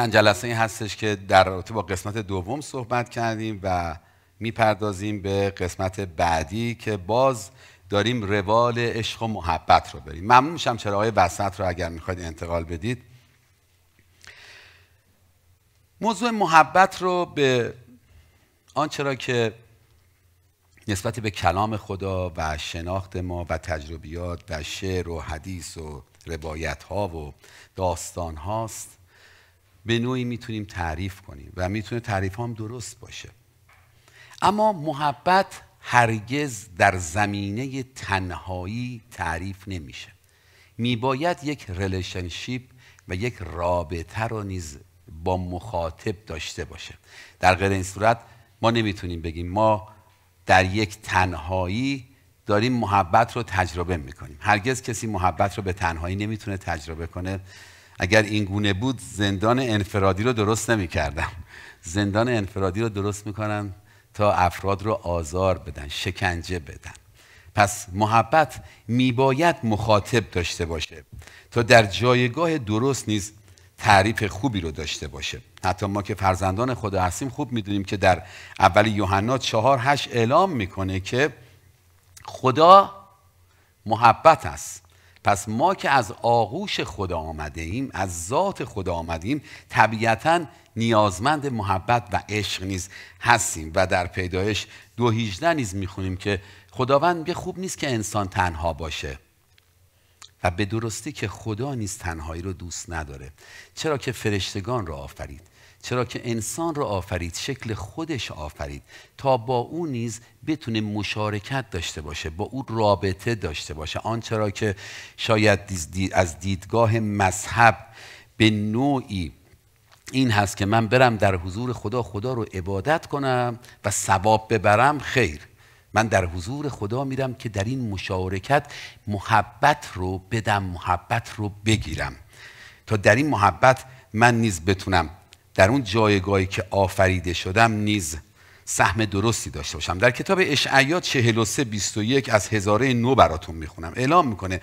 چند جلسه این هستش که در رابطه با قسمت دوم صحبت کردیم و میپردازیم به قسمت بعدی که باز داریم روال عشق و محبت رو بریم ممنون میشم آقای وسط رو اگر میخواید انتقال بدید موضوع محبت رو به آنچه که نسبت به کلام خدا و شناخت ما و تجربیات و شعر و حدیث و روایت ها و داستان هاست به نوعی میتونیم تعریف کنیم و میتونه تعریف هم درست باشه اما محبت هرگز در زمینه تنهایی تعریف نمیشه میباید یک ریلیشنشیپ و یک رابطه رو نیز با مخاطب داشته باشه در غیر این صورت ما نمیتونیم بگیم ما در یک تنهایی داریم محبت رو تجربه میکنیم هرگز کسی محبت رو به تنهایی نمیتونه تجربه کنه اگر این گونه بود زندان انفرادی رو درست نمیکردم زندان انفرادی رو درست میکنن تا افراد رو آزار بدن شکنجه بدن پس محبت میباید مخاطب داشته باشه تا در جایگاه درست نیز تعریف خوبی رو داشته باشه حتی ما که فرزندان خدا هستیم خوب میدونیم که در اول یوحنا چهار هشت اعلام میکنه که خدا محبت است پس ما که از آغوش خدا آمده ایم از ذات خدا آمده ایم طبیعتا نیازمند محبت و عشق نیز هستیم و در پیدایش دو هیجده نیز میخونیم که خداوند به خوب نیست که انسان تنها باشه و به درستی که خدا نیز تنهایی رو دوست نداره چرا که فرشتگان رو آفرید چرا که انسان رو آفرید شکل خودش آفرید تا با او نیز بتونه مشارکت داشته باشه با او رابطه داشته باشه آنچه که شاید از دیدگاه مذهب به نوعی این هست که من برم در حضور خدا خدا رو عبادت کنم و ثواب ببرم خیر من در حضور خدا میرم که در این مشارکت محبت رو بدم محبت رو بگیرم تا در این محبت من نیز بتونم در اون جایگاهی که آفریده شدم نیز سهم درستی داشته باشم در کتاب اشعیا 43 21 از هزاره نو براتون میخونم اعلام میکنه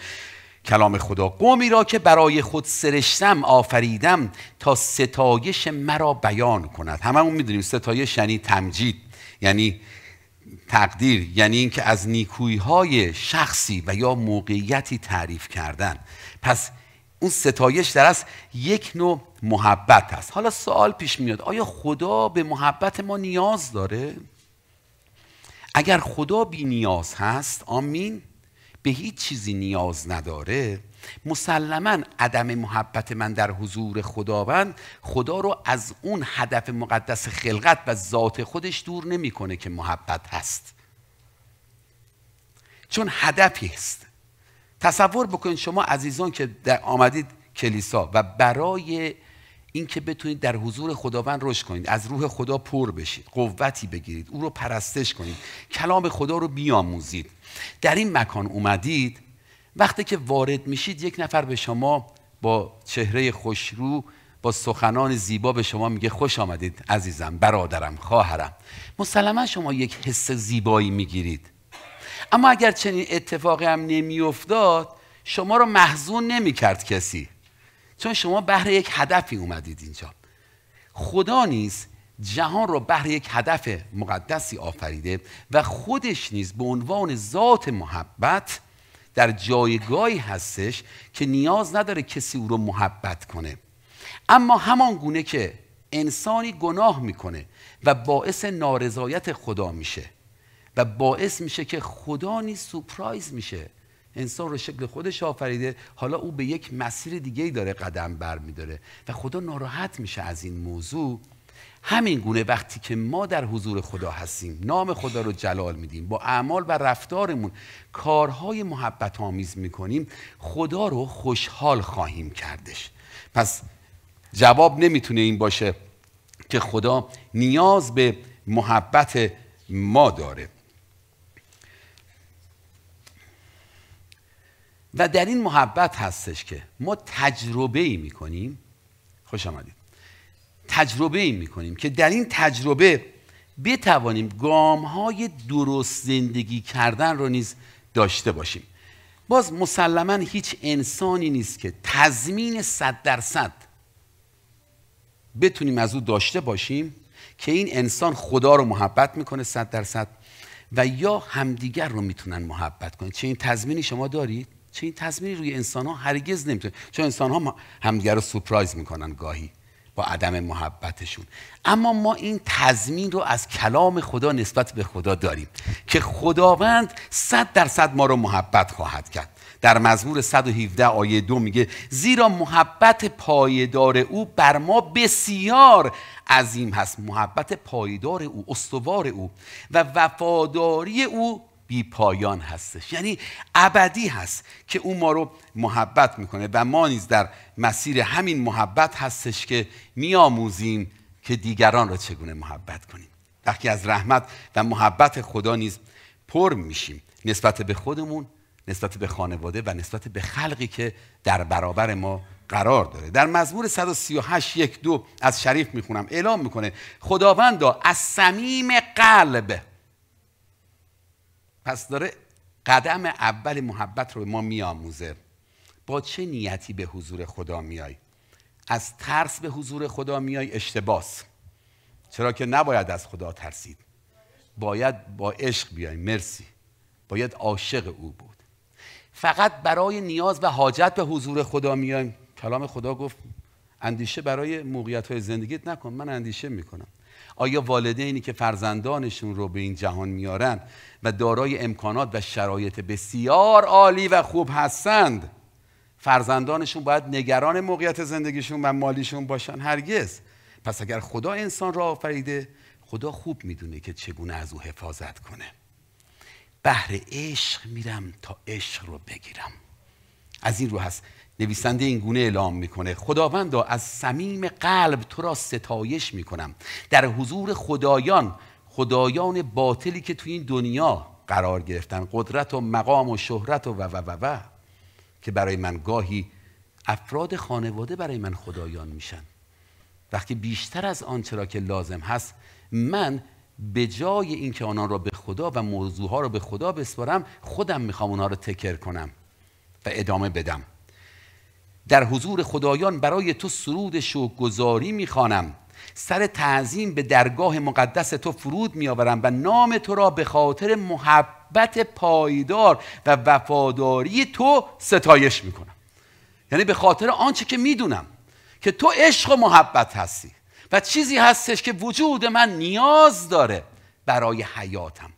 کلام خدا قومی را که برای خود سرشتم آفریدم تا ستایش مرا بیان کند هممون میدونیم ستایش یعنی تمجید یعنی تقدیر یعنی اینکه از نیکویی های شخصی و یا موقعیتی تعریف کردن پس اون ستایش در از یک نوع محبت هست حالا سوال پیش میاد آیا خدا به محبت ما نیاز داره؟ اگر خدا بی نیاز هست آمین به هیچ چیزی نیاز نداره مسلما عدم محبت من در حضور خداوند خدا رو از اون هدف مقدس خلقت و ذات خودش دور نمیکنه که محبت هست چون هدفی است تصور بکنید شما عزیزان که در آمدید کلیسا و برای اینکه بتونید در حضور خداوند رشد کنید از روح خدا پر بشید قوتی بگیرید او رو پرستش کنید کلام خدا رو بیاموزید در این مکان اومدید وقتی که وارد میشید یک نفر به شما با چهره خوشرو با سخنان زیبا به شما میگه خوش آمدید عزیزم برادرم خواهرم مسلما شما یک حس زیبایی میگیرید اما اگر چنین اتفاقی هم نمیافتاد شما رو محزون نمیکرد کسی چون شما بهر یک هدفی اومدید اینجا خدا نیست جهان را بهر یک هدف مقدسی آفریده و خودش نیز به عنوان ذات محبت در جایگاهی هستش که نیاز نداره کسی او رو محبت کنه اما همان گونه که انسانی گناه میکنه و باعث نارضایت خدا میشه و باعث میشه که خدا نیز سپرایز میشه انسان رو شکل خودش آفریده حالا او به یک مسیر دیگه داره قدم بر میداره و خدا ناراحت میشه از این موضوع همین گونه وقتی که ما در حضور خدا هستیم نام خدا رو جلال میدیم با اعمال و رفتارمون کارهای محبت آمیز میکنیم خدا رو خوشحال خواهیم کردش پس جواب نمیتونه این باشه که خدا نیاز به محبت ما داره و در این محبت هستش که ما تجربه ای میکنیم خوش آمدید تجربه ای میکنیم که در این تجربه بتوانیم گام های درست زندگی کردن رو نیز داشته باشیم باز مسلما هیچ انسانی نیست که تضمین صد درصد بتونیم از او داشته باشیم که این انسان خدا رو محبت میکنه صد درصد و یا همدیگر رو میتونن محبت کنن چه این تضمینی شما دارید چه این تضمینی روی انسان ها هرگز نمیتونه چون انسان ها همدیگر رو سپرایز میکنن گاهی با عدم محبتشون اما ما این تضمین رو از کلام خدا نسبت به خدا داریم که خداوند صد درصد ما رو محبت خواهد کرد در مزمور 117 آیه 2 میگه زیرا محبت پایدار او بر ما بسیار عظیم هست محبت پایدار او استوار او و وفاداری او بی پایان هستش یعنی ابدی هست که او ما رو محبت میکنه و ما نیز در مسیر همین محبت هستش که میآموزیم که دیگران را چگونه محبت کنیم وقتی از رحمت و محبت خدا نیز پر میشیم نسبت به خودمون نسبت به خانواده و نسبت به خلقی که در برابر ما قرار داره در مزمور 138 یک دو از شریف میخونم اعلام میکنه خداوندا از صمیم قلب پس داره قدم اول محبت رو به ما میآموزه با چه نیتی به حضور خدا میای از ترس به حضور خدا میای اشتباس چرا که نباید از خدا ترسید باید با عشق بیای مرسی باید عاشق او بود فقط برای نیاز و حاجت به حضور خدا میایم کلام خدا گفت اندیشه برای موقعیت های زندگیت نکن من اندیشه میکنم آیا والدینی که فرزندانشون رو به این جهان میارن و دارای امکانات و شرایط بسیار عالی و خوب هستند فرزندانشون باید نگران موقعیت زندگیشون و مالیشون باشن هرگز پس اگر خدا انسان را آفریده خدا خوب میدونه که چگونه از او حفاظت کنه بهر عشق میرم تا عشق رو بگیرم از این رو هست نویسنده این گونه اعلام میکنه خداوندا از صمیم قلب تو را ستایش میکنم در حضور خدایان خدایان باطلی که تو این دنیا قرار گرفتن قدرت و مقام و شهرت و و و و, که برای من گاهی افراد خانواده برای من خدایان میشن وقتی بیشتر از آنچه را که لازم هست من به جای اینکه آنان را به خدا و موضوعها را به خدا بسپارم خودم میخوام آنها را تکر کنم و ادامه بدم در حضور خدایان برای تو سرود می میخوانم سر تعظیم به درگاه مقدس تو فرود میآورم و نام تو را به خاطر محبت پایدار و وفاداری تو ستایش میکنم یعنی به خاطر آنچه که میدونم که تو عشق و محبت هستی و چیزی هستش که وجود من نیاز داره برای حیاتم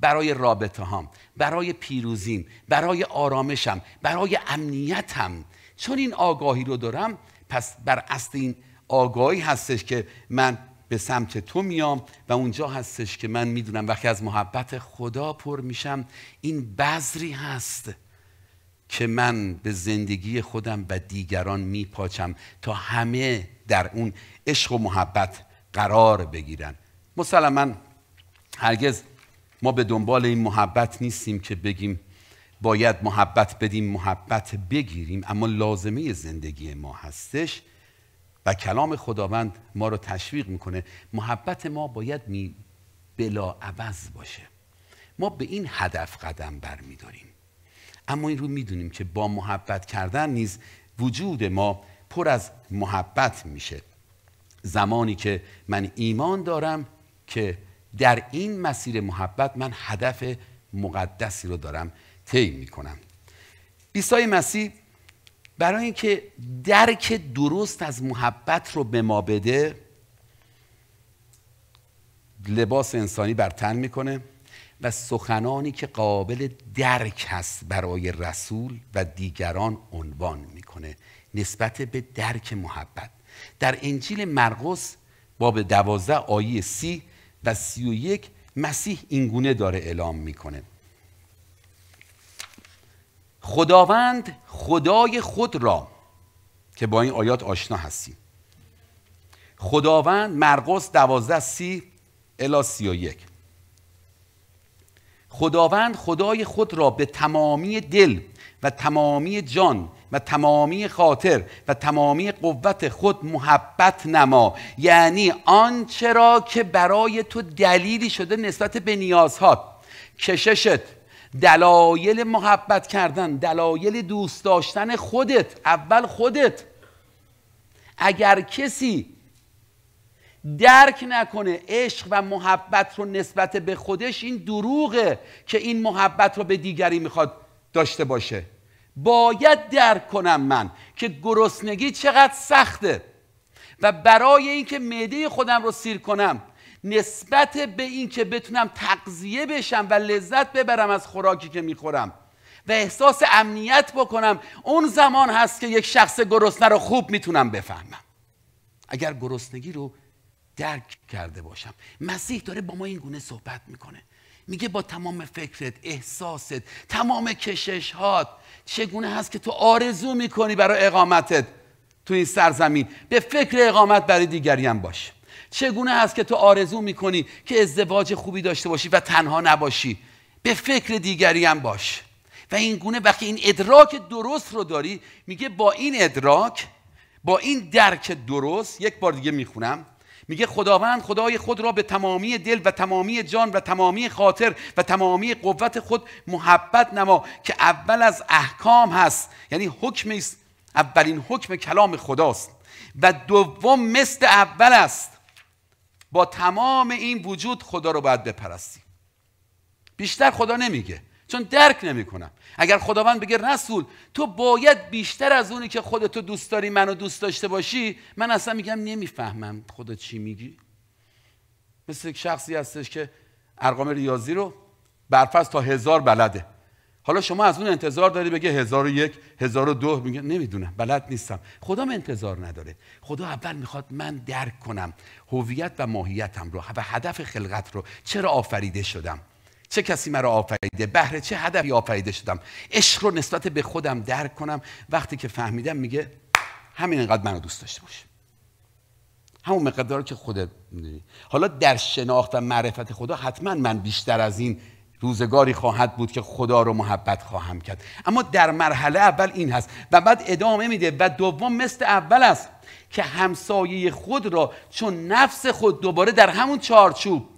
برای رابطه هم برای پیروزیم برای آرامشم برای امنیتم چون این آگاهی رو دارم پس بر اصل این آگاهی هستش که من به سمت تو میام و اونجا هستش که من میدونم وقتی از محبت خدا پر میشم این بذری هست که من به زندگی خودم و دیگران میپاچم تا همه در اون عشق و محبت قرار بگیرن مسلما هرگز ما به دنبال این محبت نیستیم که بگیم باید محبت بدیم محبت بگیریم اما لازمه زندگی ما هستش و کلام خداوند ما رو تشویق میکنه محبت ما باید می باشه ما به این هدف قدم برمیداریم اما این رو میدونیم که با محبت کردن نیز وجود ما پر از محبت میشه زمانی که من ایمان دارم که در این مسیر محبت من هدف مقدسی رو دارم طی میکنم عیسی مسیح برای اینکه درک درست از محبت رو به ما بده لباس انسانی بر تن میکنه و سخنانی که قابل درک هست برای رسول و دیگران عنوان میکنه نسبت به درک محبت در انجیل مرقس باب دوازده آیه سی و سی و یک مسیح اینگونه داره اعلام میکنه خداوند خدای خود را که با این آیات آشنا هستیم خداوند مرقس دوازده سی الا سی یک خداوند خدای خود را به تمامی دل و تمامی جان و تمامی خاطر و تمامی قوت خود محبت نما یعنی آنچه را که برای تو دلیلی شده نسبت به نیازهات کششت دلایل محبت کردن دلایل دوست داشتن خودت اول خودت اگر کسی درک نکنه عشق و محبت رو نسبت به خودش این دروغه که این محبت رو به دیگری میخواد داشته باشه باید درک کنم من که گرسنگی چقدر سخته و برای اینکه معده خودم رو سیر کنم نسبت به این که بتونم تقضیه بشم و لذت ببرم از خوراکی که میخورم و احساس امنیت بکنم اون زمان هست که یک شخص گرسنه رو خوب میتونم بفهمم اگر گرسنگی رو درک کرده باشم مسیح داره با ما این گونه صحبت میکنه میگه با تمام فکرت احساست تمام هات چگونه هست که تو آرزو میکنی برای اقامتت تو این سرزمین به فکر اقامت برای دیگری هم باشه. چگونه است که تو آرزو میکنی که ازدواج خوبی داشته باشی و تنها نباشی به فکر دیگری هم باش و این گونه وقتی این ادراک درست رو داری میگه با این ادراک با این درک درست یک بار دیگه میخونم میگه خداوند خدای خود را به تمامی دل و تمامی جان و تمامی خاطر و تمامی قوت خود محبت نما که اول از احکام هست یعنی حکم اولین حکم کلام خداست و دوم مثل اول است با تمام این وجود خدا رو باید بپرستیم بیشتر خدا نمیگه چون درک نمیکنم اگر خداوند بگه رسول تو باید بیشتر از اونی که خودتو دوست داری منو دوست داشته باشی من اصلا میگم نمیفهمم خدا چی میگی مثل شخصی هستش که ارقام ریاضی رو برفست تا هزار بلده حالا شما از اون انتظار داری بگه هزار و یک هزار و دو میگه نمیدونم بلد نیستم خدام انتظار نداره خدا اول میخواد من درک کنم هویت و ماهیتم رو و هدف خلقت رو چرا آفریده شدم چه کسی مرا آفریده بهر چه هدفی آفریده شدم عشق رو نسبت به خودم درک کنم وقتی که فهمیدم میگه همین انقدر منو دوست داشته باش همون مقدار که خودت حالا در شناخت و معرفت خدا حتما من بیشتر از این روزگاری خواهد بود که خدا رو محبت خواهم کرد اما در مرحله اول این هست و بعد ادامه میده و دوم مثل اول است که همسایه خود را چون نفس خود دوباره در همون چارچوب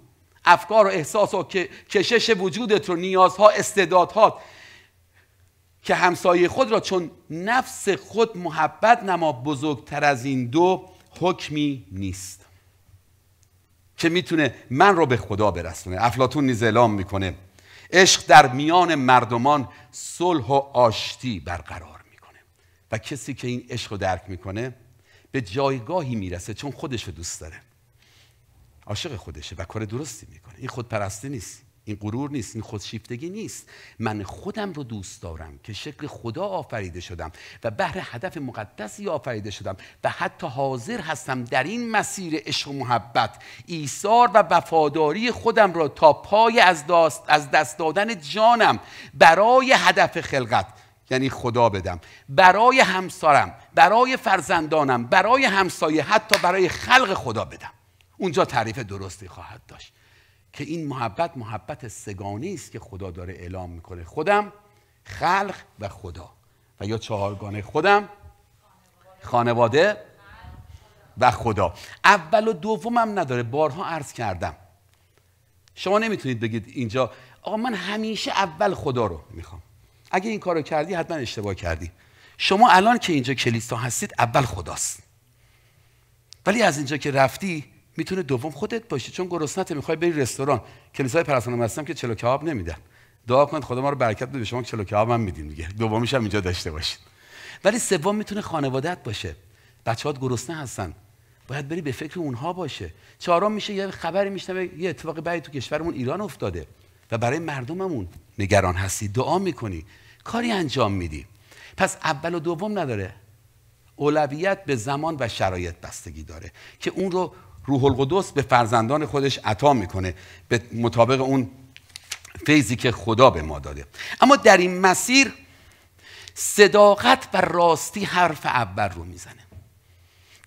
افکار و احساس و کشش وجودت رو نیازها استعدادهات که همسایه خود را چون نفس خود محبت نما بزرگتر از این دو حکمی نیست که میتونه من رو به خدا برسونه افلاتون نیز اعلام میکنه عشق در میان مردمان صلح و آشتی برقرار میکنه و کسی که این عشق رو درک میکنه به جایگاهی میرسه چون خودش رو دوست داره عاشق خودشه و کار درستی میکنه این خودپرستی نیست این غرور نیست این خودشیفتگی نیست من خودم رو دوست دارم که شکل خدا آفریده شدم و بهر هدف مقدسی آفریده شدم و حتی حاضر هستم در این مسیر عشق و محبت ایثار و وفاداری خودم را تا پای از, داست، از دست دادن جانم برای هدف خلقت یعنی خدا بدم برای همسارم برای فرزندانم برای همسایه حتی برای خلق خدا بدم اونجا تعریف درستی خواهد داشت که این محبت محبت سگانی است که خدا داره اعلام میکنه خودم خلق و خدا و یا چهارگانه خودم خانواده و خدا اول و دومم نداره بارها عرض کردم شما نمیتونید بگید اینجا آقا من همیشه اول خدا رو میخوام اگه این کارو کردی حتما اشتباه کردی شما الان که اینجا کلیسا هستید اول خداست ولی از اینجا که رفتی میتونه دوم خودت باشی چون گرسنت میخوای بری رستوران کلیسای پرستانم هستم که چلو کباب نمیدن دعا کنید خدا ما رو برکت بده شما چلو کباب هم میدیم دیگه دومیش هم اینجا داشته باشید ولی سوم میتونه خانوادت باشه بچه‌هات گرسنه هستن باید بری به فکر اونها باشه چهارم میشه یه خبری میشنوه یه اتفاق بعدی تو کشورمون ایران افتاده و برای مردممون نگران هستی دعا میکنی کاری انجام میدی پس اول و دوم نداره اولویت به زمان و شرایط بستگی داره که اون رو روح القدس به فرزندان خودش عطا میکنه به مطابق اون فیضی که خدا به ما داده اما در این مسیر صداقت و راستی حرف اول رو میزنه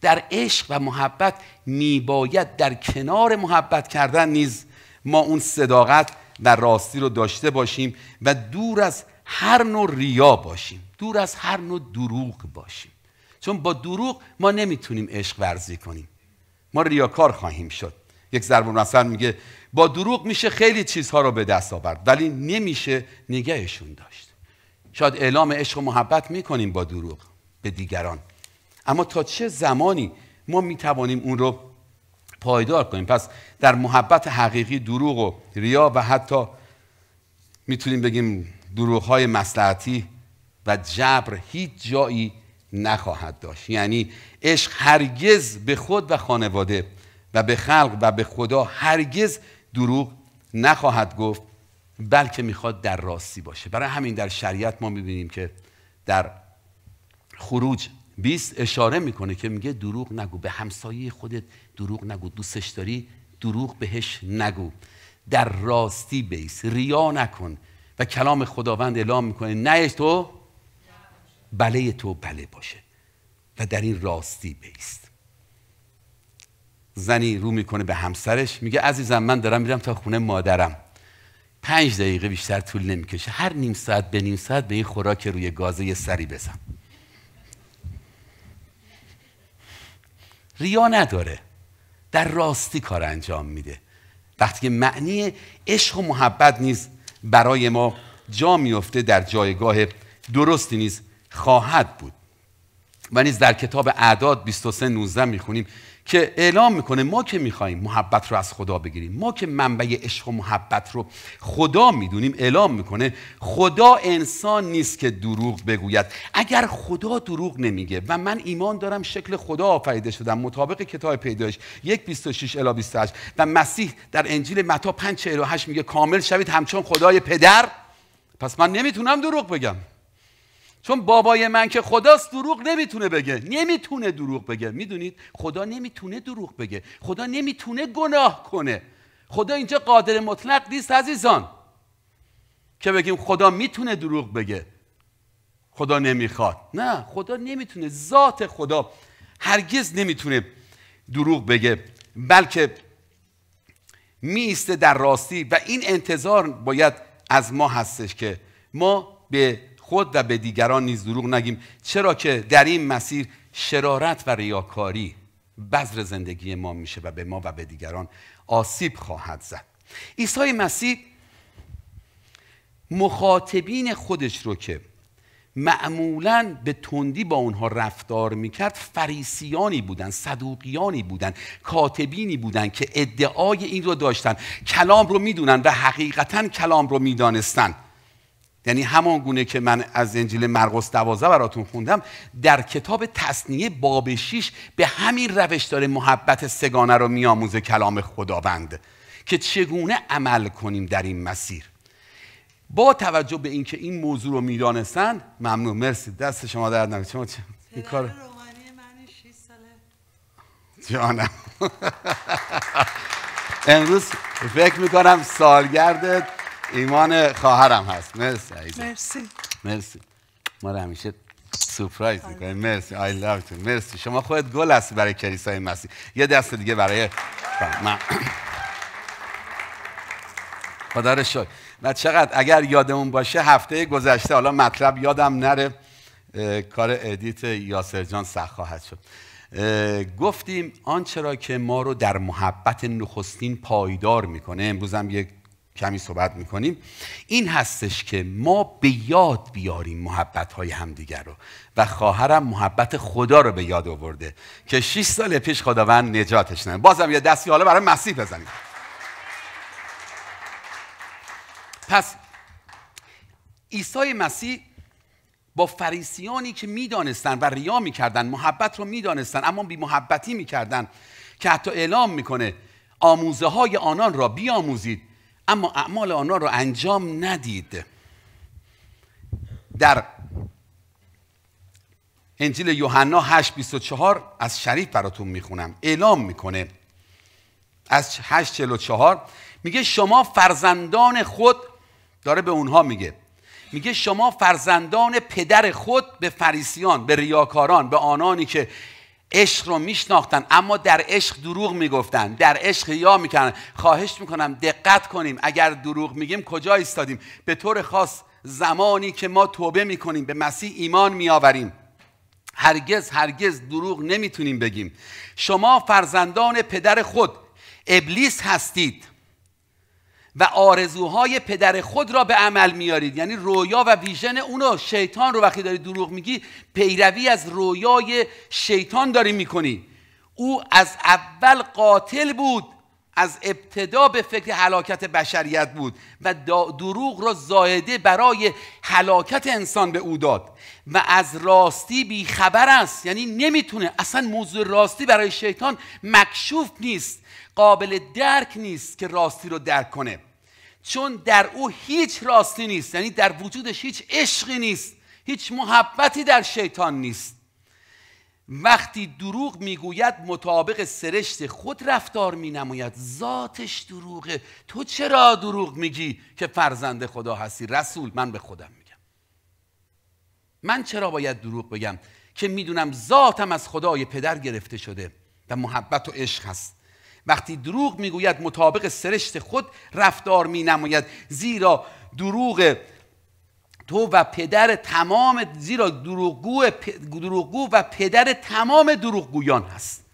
در عشق و محبت میباید در کنار محبت کردن نیز ما اون صداقت و راستی رو داشته باشیم و دور از هر نوع ریا باشیم دور از هر نوع دروغ باشیم چون با دروغ ما نمیتونیم عشق ورزی کنیم ما ریاکار خواهیم شد یک ضرب مثلا میگه با دروغ میشه خیلی چیزها رو به دست آورد ولی نمیشه نگهشون داشت شاید اعلام عشق و محبت میکنیم با دروغ به دیگران اما تا چه زمانی ما میتوانیم اون رو پایدار کنیم پس در محبت حقیقی دروغ و ریا و حتی میتونیم بگیم دروغ های مسلحتی و جبر هیچ جایی نخواهد داشت یعنی عشق هرگز به خود و خانواده و به خلق و به خدا هرگز دروغ نخواهد گفت بلکه میخواد در راستی باشه برای همین در شریعت ما میبینیم که در خروج بیست اشاره میکنه که میگه دروغ نگو به همسایه خودت دروغ نگو دوستش داری دروغ بهش نگو در راستی بیس ریا نکن و کلام خداوند اعلام میکنه نه تو بله تو بله باشه و در این راستی بیست زنی رو میکنه به همسرش میگه عزیزم من دارم میرم تا خونه مادرم پنج دقیقه بیشتر طول نمیکشه هر نیم ساعت به نیم ساعت به این خوراک روی گازه یه سری بزن ریا نداره در راستی کار انجام میده وقتی که معنی عشق و محبت نیز برای ما جا میفته در جایگاه درستی نیست، خواهد بود و نیز در کتاب اعداد 23 19 میخونیم که اعلام میکنه ما که میخواییم محبت رو از خدا بگیریم ما که منبع عشق و محبت رو خدا میدونیم اعلام میکنه خدا انسان نیست که دروغ بگوید اگر خدا دروغ نمیگه و من ایمان دارم شکل خدا آفریده شدم مطابق کتاب پیدایش یک 26 الی 28 و مسیح در انجیل متا 5 و میگه کامل شوید همچون خدای پدر پس من نمیتونم دروغ بگم چون بابای من که خداست دروغ نمیتونه بگه نمیتونه دروغ بگه میدونید خدا نمیتونه دروغ بگه خدا نمیتونه گناه کنه خدا اینجا قادر مطلق نیست عزیزان که بگیم خدا میتونه دروغ بگه خدا نمیخواد نه خدا نمیتونه ذات خدا هرگز نمیتونه دروغ بگه بلکه میسته در راستی و این انتظار باید از ما هستش که ما به خود و به دیگران نیز دروغ نگیم چرا که در این مسیر شرارت و ریاکاری بذر زندگی ما میشه و به ما و به دیگران آسیب خواهد زد عیسی مسیح مخاطبین خودش رو که معمولا به تندی با اونها رفتار میکرد فریسیانی بودن صدوقیانی بودن کاتبینی بودن که ادعای این رو داشتن کلام رو میدونن و حقیقتا کلام رو میدانستند. یعنی همان گونه که من از انجیل مرقس دوازه براتون خوندم در کتاب تصنیه باب 6 به همین روش داره محبت سگانه رو میآموزه کلام خداوند که چگونه عمل کنیم در این مسیر با توجه به اینکه این موضوع رو میدانستند ممنون مرسی دست شما درد نکنه شما چه این کار جانم امروز فکر میکنم سالگردت ایمان خواهرم هست مرسی مرسی مرسی ما رو همیشه سپرایز میکنیم مرسی آی love مرسی شما خود گل هستی برای کلیسای مسیح یه دست دیگه برای من خدا رو و چقدر اگر یادمون باشه هفته گذشته حالا مطلب یادم نره کار ادیت یاسر جان سخت خواهد شد گفتیم آنچه را که ما رو در محبت نخستین پایدار میکنه امروز هم یک کمی صحبت میکنیم این هستش که ما به یاد بیاریم محبت های همدیگر رو و خواهرم محبت خدا رو به یاد آورده که 6 سال پیش خداوند نجاتش نمید بازم یه دستی حالا برای مسیح بزنیم پس عیسی مسیح با فریسیانی که میدانستند و ریا میکردن محبت رو میدانستن اما بی محبتی میکردن که حتی اعلام میکنه آموزه های آنان را بیاموزید اما اعمال آنها رو انجام ندید در انجیل یوحنا 8:24 از شریف براتون میخونم اعلام میکنه از 844 میگه شما فرزندان خود داره به اونها میگه میگه شما فرزندان پدر خود به فریسیان به ریاکاران به آنانی که عشق رو میشناختن اما در عشق دروغ میگفتن در عشق یا میکنن خواهش میکنم دقت کنیم اگر دروغ میگیم کجا ایستادیم به طور خاص زمانی که ما توبه میکنیم به مسیح ایمان میآوریم هرگز هرگز دروغ نمیتونیم بگیم شما فرزندان پدر خود ابلیس هستید و آرزوهای پدر خود را به عمل میارید یعنی رویا و ویژن اونو شیطان رو وقتی داری دروغ میگی پیروی از رویای شیطان داری میکنی او از اول قاتل بود از ابتدا به فکر هلاکت بشریت بود و دروغ را زایده برای هلاکت انسان به او داد و از راستی بیخبر است یعنی نمیتونه اصلا موضوع راستی برای شیطان مکشوف نیست قابل درک نیست که راستی رو درک کنه چون در او هیچ راستی نیست یعنی در وجودش هیچ عشقی نیست هیچ محبتی در شیطان نیست وقتی دروغ میگوید مطابق سرشت خود رفتار مینماید ذاتش دروغه تو چرا دروغ میگی که فرزند خدا هستی رسول من به خودم میگم من چرا باید دروغ بگم که میدونم ذاتم از خدای پدر گرفته شده و محبت و عشق هست وقتی دروغ میگوید مطابق سرشت خود رفتار می نماید زیرا دروغ تو و پدر تمام زیرا دروغگو و پدر تمام دروغگویان هست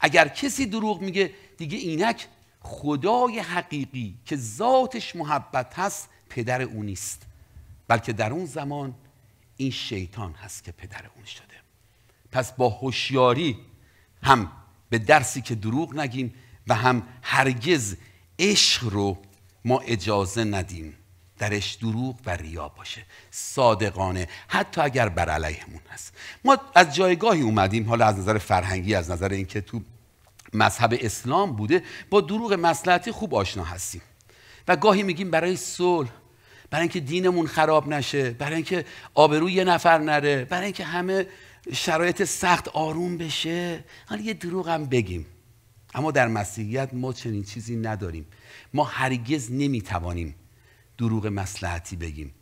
اگر کسی دروغ میگه دیگه اینک خدای حقیقی که ذاتش محبت هست پدر او نیست بلکه در اون زمان این شیطان هست که پدر اون شده پس با هوشیاری هم به درسی که دروغ نگیم و هم هرگز عشق رو ما اجازه ندیم درش دروغ و ریا باشه صادقانه حتی اگر بر علیهمون هست ما از جایگاهی اومدیم حالا از نظر فرهنگی از نظر اینکه تو مذهب اسلام بوده با دروغ مسلحتی خوب آشنا هستیم و گاهی میگیم برای صلح برای اینکه دینمون خراب نشه برای اینکه آبروی یه نفر نره برای اینکه همه شرایط سخت آروم بشه حالا یه دروغ هم بگیم اما در مسیحیت ما چنین چیزی نداریم ما هرگز نمیتوانیم دروغ مسلحتی بگیم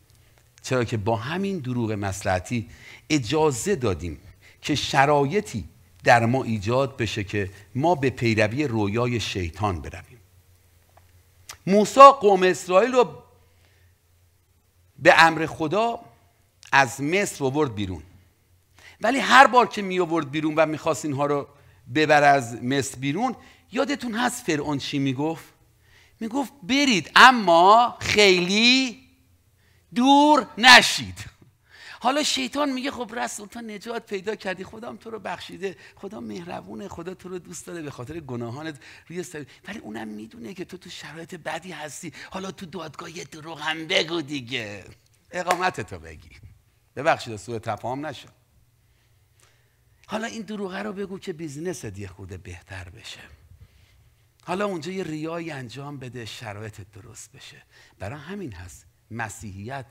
چرا که با همین دروغ مسلحتی اجازه دادیم که شرایطی در ما ایجاد بشه که ما به پیروی رویای شیطان برویم موسی قوم اسرائیل رو به امر خدا از مصر برد بیرون ولی هر بار که می آورد بیرون و میخواست اینها رو ببر از مصر بیرون یادتون هست فرعون چی میگفت میگفت برید اما خیلی دور نشید حالا شیطان میگه خب رسول تو نجات پیدا کردی خدام تو رو بخشیده خدا مهربونه خدا تو رو دوست داره به خاطر گناهانت روی سر ولی اونم میدونه که تو تو شرایط بدی هستی حالا تو دادگاه یه دروغ هم بگو دیگه اقامت تو بگی ببخشید سوء تفاهم نشه حالا این دروغه رو بگو که بیزنست یه خورده بهتر بشه حالا اونجا یه ریایی انجام بده شرایط درست بشه برای همین هست مسیحیت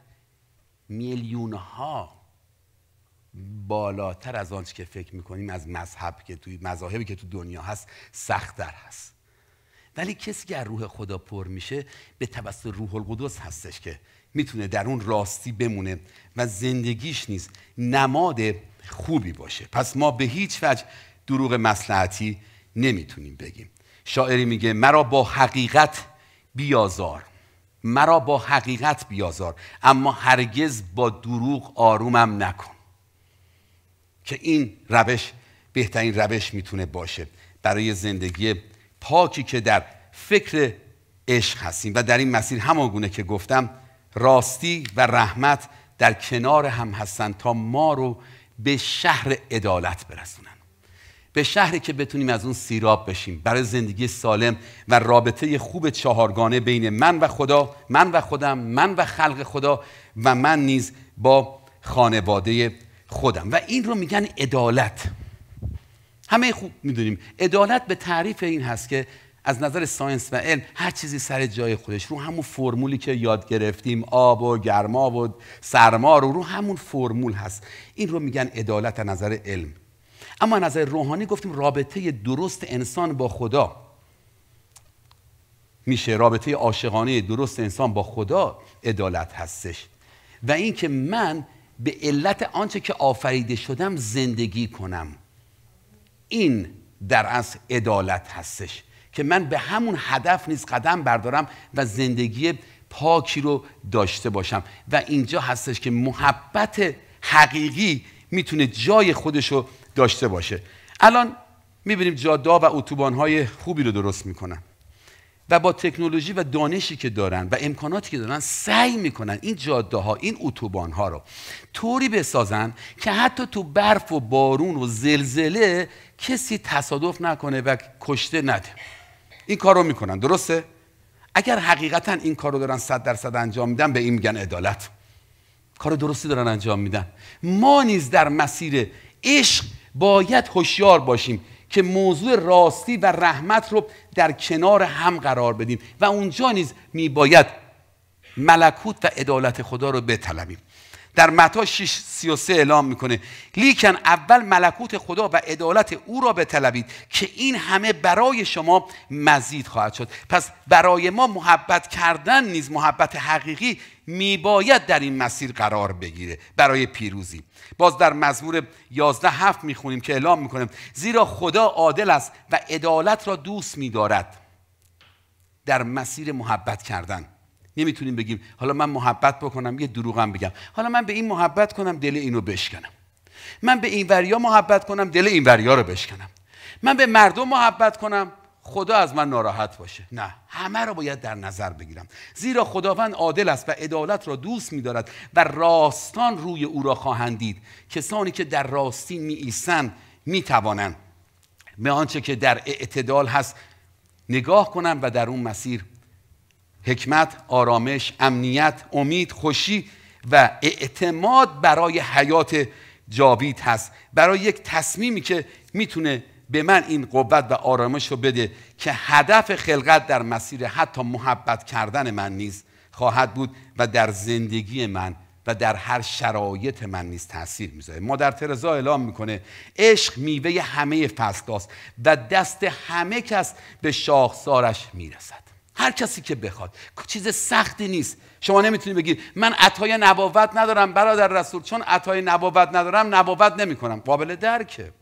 میلیون ها بالاتر از آنچه که فکر میکنیم از مذهب که توی مذاهبی که تو دنیا هست در هست ولی کسی که از روح خدا پر میشه به توسط روح القدس هستش که میتونه در اون راستی بمونه و زندگیش نیست نماد خوبی باشه پس ما به هیچ وجه دروغ مسلحتی نمیتونیم بگیم شاعری میگه مرا با حقیقت بیازار مرا با حقیقت بیازار اما هرگز با دروغ آرومم نکن که این روش بهترین روش میتونه باشه برای زندگی پاکی که در فکر عشق هستیم و در این مسیر همان گونه که گفتم راستی و رحمت در کنار هم هستند تا ما رو به شهر عدالت برسونن به شهری که بتونیم از اون سیراب بشیم برای زندگی سالم و رابطه خوب چهارگانه بین من و خدا من و خودم من و خلق خدا و من نیز با خانواده خودم و این رو میگن عدالت همه خوب میدونیم عدالت به تعریف این هست که از نظر ساینس و علم هر چیزی سر جای خودش رو همون فرمولی که یاد گرفتیم آب و گرما و سرما رو رو همون فرمول هست این رو میگن عدالت از نظر علم اما نظر روحانی گفتیم رابطه درست انسان با خدا میشه رابطه عاشقانه درست انسان با خدا عدالت هستش و اینکه من به علت آنچه که آفریده شدم زندگی کنم این در اصل عدالت هستش که من به همون هدف نیز قدم بردارم و زندگی پاکی رو داشته باشم و اینجا هستش که محبت حقیقی میتونه جای خودش رو داشته باشه الان میبینیم جاده و های خوبی رو درست میکنن و با تکنولوژی و دانشی که دارن و امکاناتی که دارن سعی میکنن این جاده ها این اتوبان ها رو طوری بسازن که حتی تو برف و بارون و زلزله کسی تصادف نکنه و کشته نده این کار رو میکنن درسته اگر حقیقتا این کار رو دارن صد درصد انجام میدن به این میگن عدالت کار درستی دارن انجام میدن ما نیز در مسیر عشق باید هوشیار باشیم که موضوع راستی و رحمت رو در کنار هم قرار بدیم و اونجا نیز میباید ملکوت و عدالت خدا رو بطلبیم در متا 6:33 اعلام میکنه لیکن اول ملکوت خدا و عدالت او را طلبید که این همه برای شما مزید خواهد شد پس برای ما محبت کردن نیز محبت حقیقی میباید در این مسیر قرار بگیره برای پیروزی باز در مزمور 11 هفت میخونیم که اعلام میکنیم زیرا خدا عادل است و عدالت را دوست میدارد در مسیر محبت کردن نمیتونیم بگیم حالا من محبت بکنم یه دروغم بگم حالا من به این محبت کنم دل اینو بشکنم من به این وریا محبت کنم دل این وریا رو بشکنم من به مردم محبت کنم خدا از من ناراحت باشه نه همه رو باید در نظر بگیرم زیرا خداوند عادل است و عدالت را دوست میدارد و راستان روی او را خواهند دید کسانی که در راستی می ایستن می به آنچه که در اعتدال هست نگاه کنم و در اون مسیر حکمت، آرامش، امنیت، امید، خوشی و اعتماد برای حیات جاوید هست برای یک تصمیمی که میتونه به من این قوت و آرامش رو بده که هدف خلقت در مسیر حتی محبت کردن من نیز خواهد بود و در زندگی من و در هر شرایط من نیز تاثیر میذاره مادر ترزا اعلام میکنه عشق میوه همه فصلاست و دست همه کس به شاخسارش میرسد هر کسی که بخواد چیز سختی نیست شما نمیتونی بگی من عطای نبوت ندارم برادر رسول چون عطای نبوت ندارم نبوت نمیکنم قابل درکه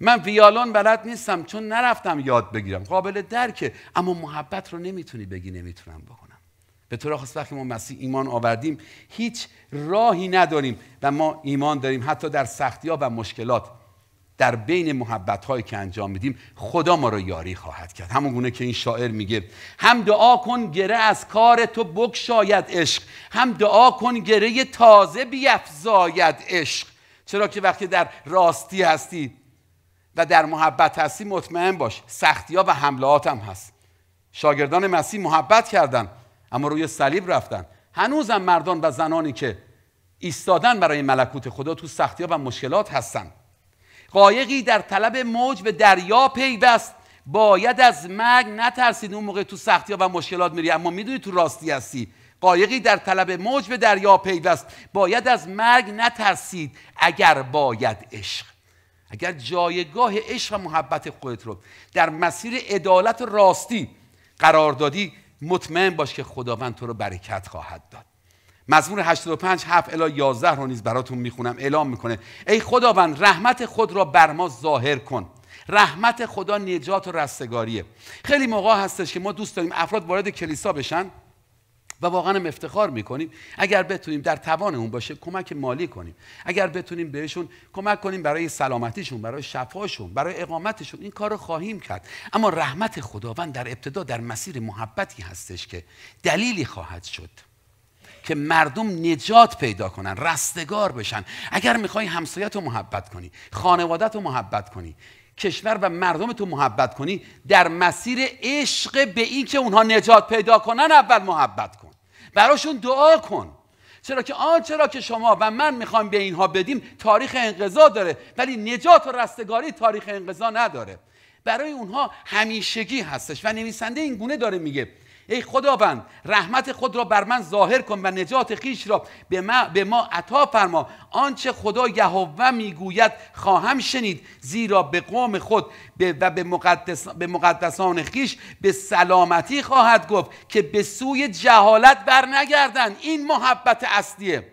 من ویالون بلد نیستم چون نرفتم یاد بگیرم قابل درکه اما محبت رو نمیتونی بگی نمیتونم بکنم به طور خاص وقتی ما مسیح ایمان آوردیم هیچ راهی نداریم و ما ایمان داریم حتی در سختی ها و مشکلات در بین محبت هایی که انجام میدیم خدا ما رو یاری خواهد کرد همون گونه که این شاعر میگه هم دعا کن گره از کار تو شاید عشق هم دعا کن گره تازه بیفزاید عشق چرا که وقتی در راستی هستی و در محبت هستی مطمئن باش سختی ها و حملات هم هست شاگردان مسیح محبت کردن اما روی صلیب رفتن هنوزم مردان و زنانی که ایستادن برای ملکوت خدا تو سختی ها و مشکلات هستند قایقی در طلب موج به دریا پیوست باید از مرگ نترسید اون موقع تو سختی ها و مشکلات میری اما میدونی تو راستی هستی قایقی در طلب موج به دریا پیوست باید از مرگ نترسید اگر باید عشق اگر جایگاه عشق و محبت خودت رو در مسیر عدالت راستی قرار دادی مطمئن باش که خداوند تو رو برکت خواهد داد مزمور 85 7 الی 11 رو نیز براتون میخونم اعلام میکنه ای خداوند رحمت خود را بر ما ظاهر کن رحمت خدا نجات و رستگاریه خیلی موقع هستش که ما دوست داریم افراد وارد کلیسا بشن و واقعا هم افتخار میکنیم اگر بتونیم در توانمون باشه کمک مالی کنیم اگر بتونیم بهشون کمک کنیم برای سلامتیشون برای شفاشون برای اقامتشون این کار خواهیم کرد اما رحمت خداوند در ابتدا در مسیر محبتی هستش که دلیلی خواهد شد که مردم نجات پیدا کنن رستگار بشن اگر میخوای همسایت رو محبت کنی خانوادت رو محبت کنی کشور و مردم تو محبت کنی در مسیر عشق به این که اونها نجات پیدا کنن اول محبت کن براشون دعا کن چرا که آنچه را که شما و من میخوایم به اینها بدیم تاریخ انقضا داره ولی نجات و رستگاری تاریخ انقضا نداره برای اونها همیشگی هستش و نویسنده این گونه داره میگه ای خداوند رحمت خود را بر من ظاهر کن و نجات خیش را به ما, به ما عطا فرما آنچه خدا یهوه میگوید خواهم شنید زیرا به قوم خود و به, مقدس به مقدسان خیش به سلامتی خواهد گفت که به سوی جهالت نگردن این محبت اصلیه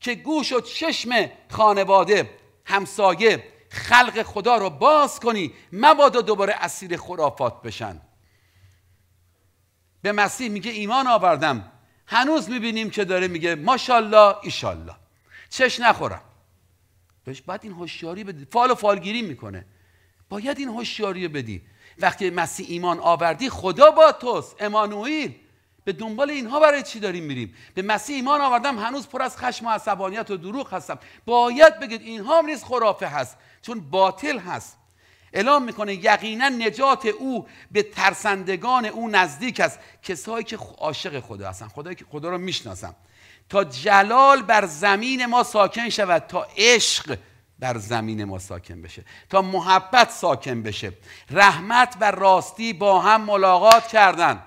که گوش و چشم خانواده همسایه خلق خدا را باز کنی مبادا دوباره اسیر خرافات بشن به مسیح میگه ایمان آوردم هنوز میبینیم که داره میگه ماشالله ایشالله چش نخورم بهش بعد این هوشیاری بدی فال و فالگیری میکنه باید این هوشیاری بدی وقتی مسیح ایمان آوردی خدا با توست امانوئیل به دنبال اینها برای چی داریم میریم به مسیح ایمان آوردم هنوز پر از خشم و عصبانیت و دروغ هستم باید بگید اینها هم نیز خرافه هست چون باطل هست اعلام میکنه یقینا نجات او به ترسندگان او نزدیک است کسایی که عاشق خدا هستن خدایی که خدا رو میشناسن تا جلال بر زمین ما ساکن شود تا عشق بر زمین ما ساکن بشه تا محبت ساکن بشه رحمت و راستی با هم ملاقات کردن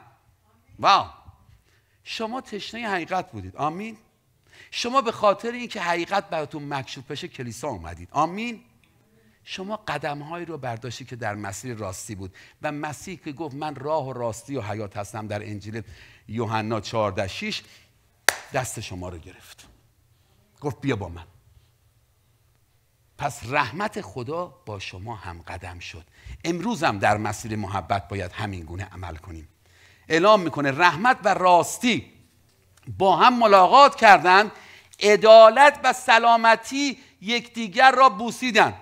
و شما تشنه حقیقت بودید آمین شما به خاطر اینکه حقیقت براتون مکشوف بشه کلیسا اومدید آمین شما هایی رو برداشتی که در مسیر راستی بود و مسیح که گفت من راه و راستی و حیات هستم در انجیل یوحنا 14 دست شما رو گرفت گفت بیا با من پس رحمت خدا با شما هم قدم شد امروز هم در مسیر محبت باید همین گونه عمل کنیم اعلام میکنه رحمت و راستی با هم ملاقات کردند عدالت و سلامتی یکدیگر را بوسیدند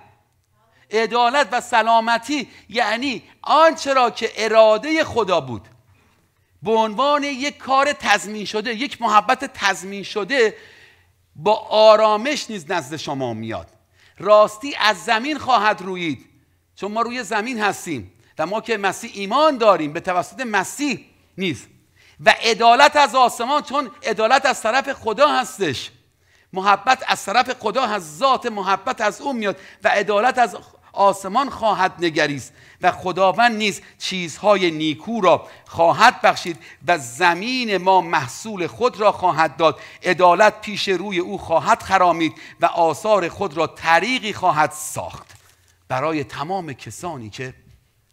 عدالت و سلامتی یعنی آنچه را که اراده خدا بود به عنوان یک کار تضمین شده یک محبت تضمین شده با آرامش نیز نزد شما میاد راستی از زمین خواهد رویید چون ما روی زمین هستیم و ما که مسیح ایمان داریم به توسط مسیح نیست و عدالت از آسمان چون عدالت از طرف خدا هستش محبت از طرف خدا هست ذات محبت از اون میاد و عدالت از آسمان خواهد نگریست و خداوند نیز چیزهای نیکو را خواهد بخشید و زمین ما محصول خود را خواهد داد عدالت پیش روی او خواهد خرامید و آثار خود را طریقی خواهد ساخت برای تمام کسانی که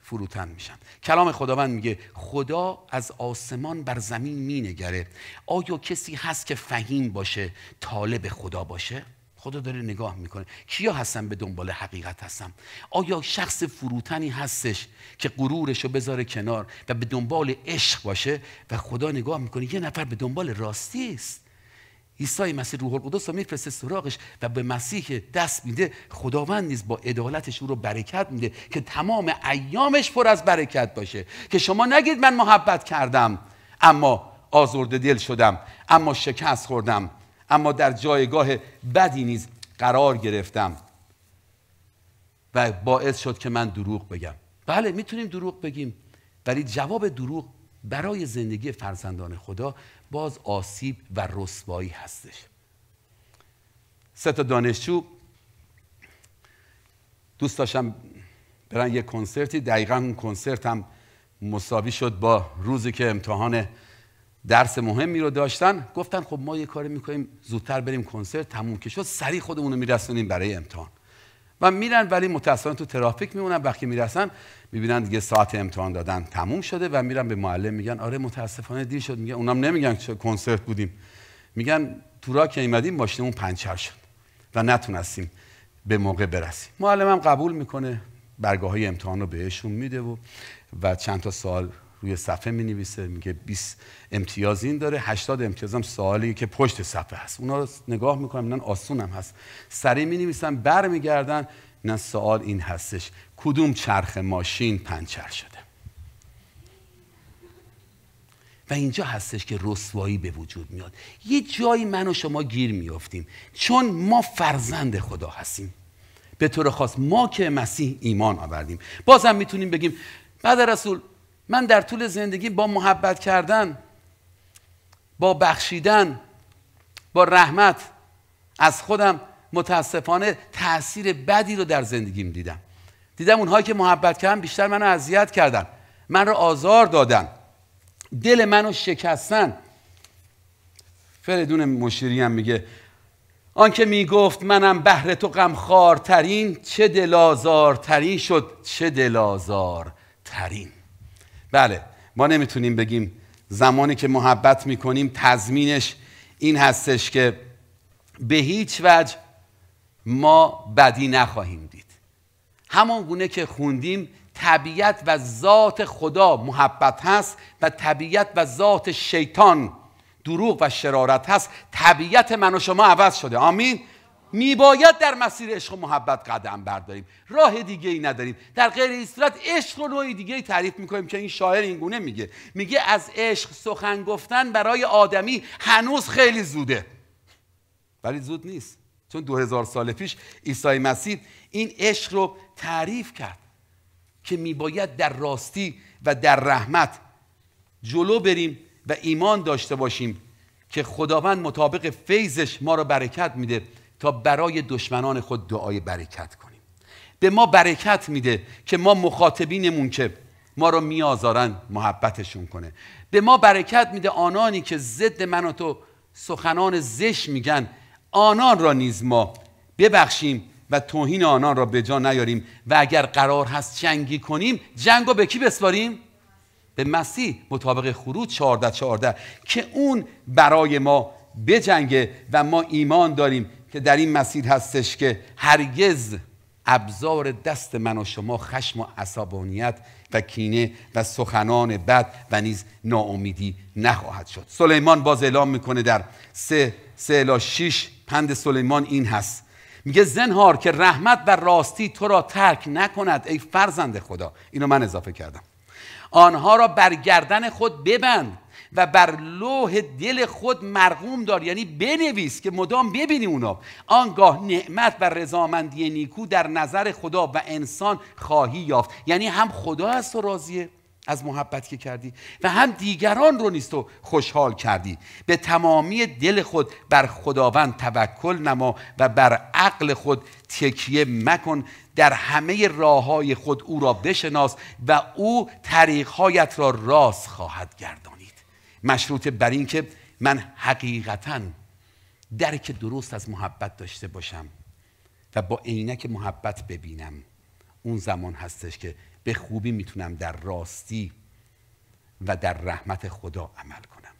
فروتن میشن کلام خداوند میگه خدا از آسمان بر زمین مینگره آیا کسی هست که فهیم باشه طالب خدا باشه خدا داره نگاه میکنه کیا هستم به دنبال حقیقت هستم آیا شخص فروتنی هستش که غرورش رو بذاره کنار و به دنبال عشق باشه و خدا نگاه میکنه یه نفر به دنبال راستی است عیسی مسیح روح القدس رو میفرسته سراغش و به مسیح دست میده خداوند نیز با عدالتش او رو برکت میده که تمام ایامش پر از برکت باشه که شما نگید من محبت کردم اما آزرده دل شدم اما شکست خوردم اما در جایگاه بدی نیز قرار گرفتم و باعث شد که من دروغ بگم بله میتونیم دروغ بگیم ولی جواب دروغ برای زندگی فرزندان خدا باز آسیب و رسوایی هستش سه تا دانشجو دوست داشتم برن یه کنسرتی دقیقا اون کنسرت هم مساوی شد با روزی که امتحان درس مهمی رو داشتن گفتن خب ما یه کاری میکنیم زودتر بریم کنسرت تموم که شد سریع خودمون رو میرسونیم برای امتحان و میرن ولی متاسفانه تو ترافیک میمونن وقتی میرسن میبینن دیگه ساعت امتحان دادن تموم شده و میرن به معلم میگن آره متاسفانه دیر شد میگن اونم نمیگن چه کنسرت بودیم میگن تو را که ایمدیم ماشینمون پنچر شد و نتونستیم به موقع برسیم معلمم قبول میکنه برگاه های امتحان رو بهشون میده و و چند تا سال روی صفحه می نویسه میگه 20 امتیاز این داره 80 امتیاز هم سوالی که پشت صفحه هست اونا رو نگاه میکنم اینا آسون هم هست سری می برمیگردن اینا سوال این هستش کدوم چرخ ماشین پنچر شده و اینجا هستش که رسوایی به وجود میاد یه جایی من و شما گیر میافتیم چون ما فرزند خدا هستیم به طور خاص ما که مسیح ایمان آوردیم بازم میتونیم بگیم بعد رسول من در طول زندگی با محبت کردن با بخشیدن با رحمت از خودم متاسفانه تاثیر بدی رو در زندگیم دیدم دیدم اونهایی که محبت کردن بیشتر منو اذیت کردن من رو آزار دادن دل منو شکستن فریدون مشیری هم میگه آنکه میگفت منم بهر تو غمخوارترین چه دلازارترین شد چه دلازارترین بله ما نمیتونیم بگیم زمانی که محبت میکنیم تضمینش این هستش که به هیچ وجه ما بدی نخواهیم دید همان گونه که خوندیم طبیعت و ذات خدا محبت هست و طبیعت و ذات شیطان دروغ و شرارت هست طبیعت من و شما عوض شده آمین میباید در مسیر عشق و محبت قدم برداریم راه دیگه ای نداریم در غیر این صورت عشق رو نوع دیگه ای تعریف میکنیم که این شاعر اینگونه میگه میگه از عشق سخن گفتن برای آدمی هنوز خیلی زوده ولی زود نیست چون دو هزار سال پیش عیسی مسیح این عشق رو تعریف کرد که میباید در راستی و در رحمت جلو بریم و ایمان داشته باشیم که خداوند مطابق فیضش ما را برکت میده تا برای دشمنان خود دعای برکت کنیم به ما برکت میده که ما مخاطبینمون که ما رو میآزارن محبتشون کنه به ما برکت میده آنانی که ضد من و تو سخنان زش میگن آنان را نیز ما ببخشیم و توهین آنان را به جا نیاریم و اگر قرار هست جنگی کنیم جنگ رو به کی بسپاریم به مسیح مطابق خروج 14 14 که اون برای ما بجنگه و ما ایمان داریم که در این مسیر هستش که هرگز ابزار دست من و شما خشم و عصبانیت و کینه و سخنان بد و نیز ناامیدی نخواهد شد سلیمان باز اعلام میکنه در سه, سه الا پند سلیمان این هست میگه زنهار که رحمت و راستی تو را ترک نکند ای فرزند خدا اینو من اضافه کردم آنها را برگردن خود ببند و بر لوح دل خود مرغوم دار یعنی بنویس که مدام ببینی اونا آنگاه نعمت و رضامندی نیکو در نظر خدا و انسان خواهی یافت یعنی هم خدا از تو راضیه از محبت که کردی و هم دیگران رو نیست خوشحال کردی به تمامی دل خود بر خداوند توکل نما و بر عقل خود تکیه مکن در همه راه های خود او را بشناس و او طریقهایت را راست خواهد گردان مشروط بر این که من حقیقتا درک درست از محبت داشته باشم و با عینک محبت ببینم اون زمان هستش که به خوبی میتونم در راستی و در رحمت خدا عمل کنم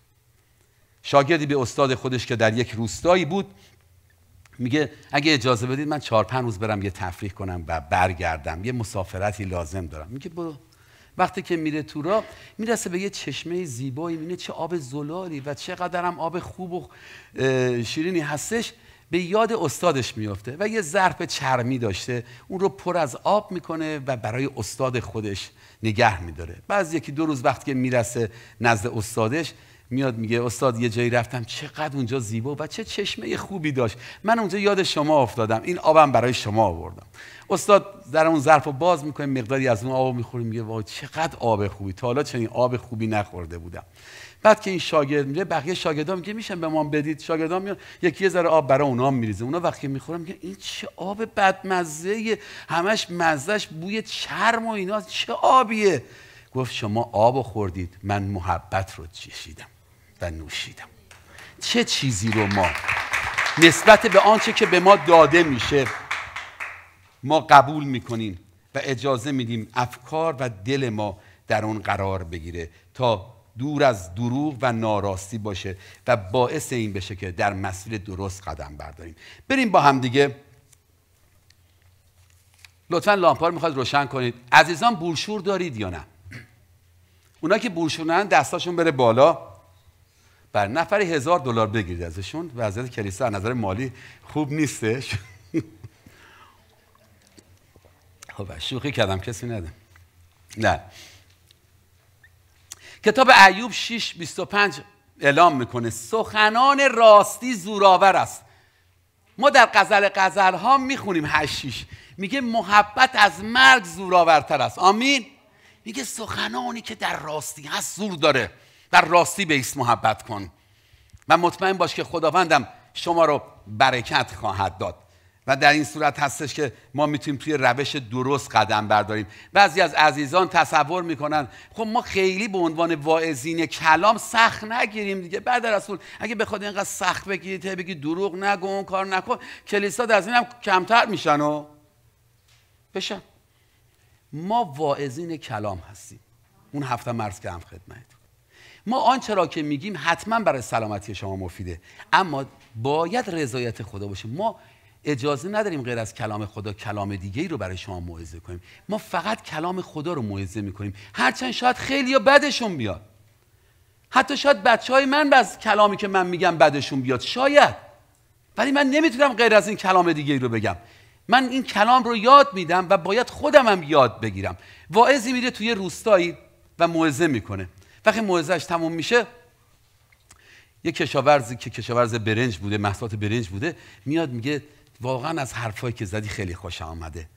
شاگردی به استاد خودش که در یک روستایی بود میگه اگه اجازه بدید من چهار پنج روز برم یه تفریح کنم و برگردم یه مسافرتی لازم دارم میگه برو وقتی که میره تو را میرسه به یه چشمه زیبایی میبینه چه آب زلالی و هم آب خوب و شیرینی هستش به یاد استادش میفته و یه ظرف چرمی داشته اون رو پر از آب میکنه و برای استاد خودش نگه میداره بعض یکی دو روز وقتی که میرسه نزد استادش میاد میگه استاد یه جایی رفتم چقدر اونجا زیبا و چه چشمه خوبی داشت من اونجا یاد شما افتادم این آبم برای شما آوردم استاد در اون ظرف رو باز میکنه مقداری از اون آب میخوریم میگه وای چقدر آب خوبی تا حالا چنین آب خوبی نخورده بودم بعد که این شاگرد میگه بقیه شاگردا میگه میشن به ما بدید شاگردا میان یکی یه ذره آب برای اونام میریزه اونا وقتی میخورن میگه این چه آب بدمزه همش مزش بوی چرم و اینا چه آبیه گفت شما آب خوردید من محبت رو چشیدم و نوشیدم چه چیزی رو ما نسبت به آنچه که به ما داده میشه ما قبول میکنیم و اجازه میدیم افکار و دل ما در اون قرار بگیره تا دور از دروغ و ناراستی باشه و باعث این بشه که در مسیر درست قدم برداریم بریم با هم دیگه لطفا لامپار میخواد روشن کنید عزیزان بورشور دارید یا نه اونا که نهند دستاشون بره بالا بر نفر هزار دلار بگیرید ازشون وضعیت کلیسا از نظر مالی خوب نیستش خب شوخی کردم کسی نده نه کتاب ایوب 6 25 اعلام میکنه سخنان راستی زوراور است ما در قزل قزل ها میخونیم 8 میگه محبت از مرگ زوراورتر است آمین میگه سخنانی که در راستی هست زور داره در راستی به ایست محبت کن و مطمئن باش که خداوندم شما رو برکت خواهد داد و در این صورت هستش که ما میتونیم توی روش درست قدم برداریم بعضی از عزیزان تصور میکنن خب ما خیلی به عنوان واعظین کلام سخت نگیریم دیگه بعد رسول اگه بخواد اینقدر سخت بگیرید بگی دروغ نگو اون کار نکن کلیسا در از این هم کمتر میشن و بشن ما واعظین کلام هستیم اون هفته مرز که هم خدمت ما آنچه را که میگیم حتما برای سلامتی شما مفیده اما باید رضایت خدا باشه ما اجازه نداریم غیر از کلام خدا کلام دیگه ای رو برای شما موعظه کنیم ما فقط کلام خدا رو موعظه میکنیم هرچند شاید خیلی یا بدشون بیاد حتی شاید بچه های من از کلامی که من میگم بدشون بیاد شاید ولی من نمیتونم غیر از این کلام دیگه ای رو بگم من این کلام رو یاد میدم و باید خودم هم یاد بگیرم واعظی میره توی روستایی و موعظه میکنه وقتی موعظهش تموم میشه یه کشاورزی که کشاورز برنج بوده محصولات برنج بوده میاد میگه واقعا از حرفایی که زدی خیلی خوش آمده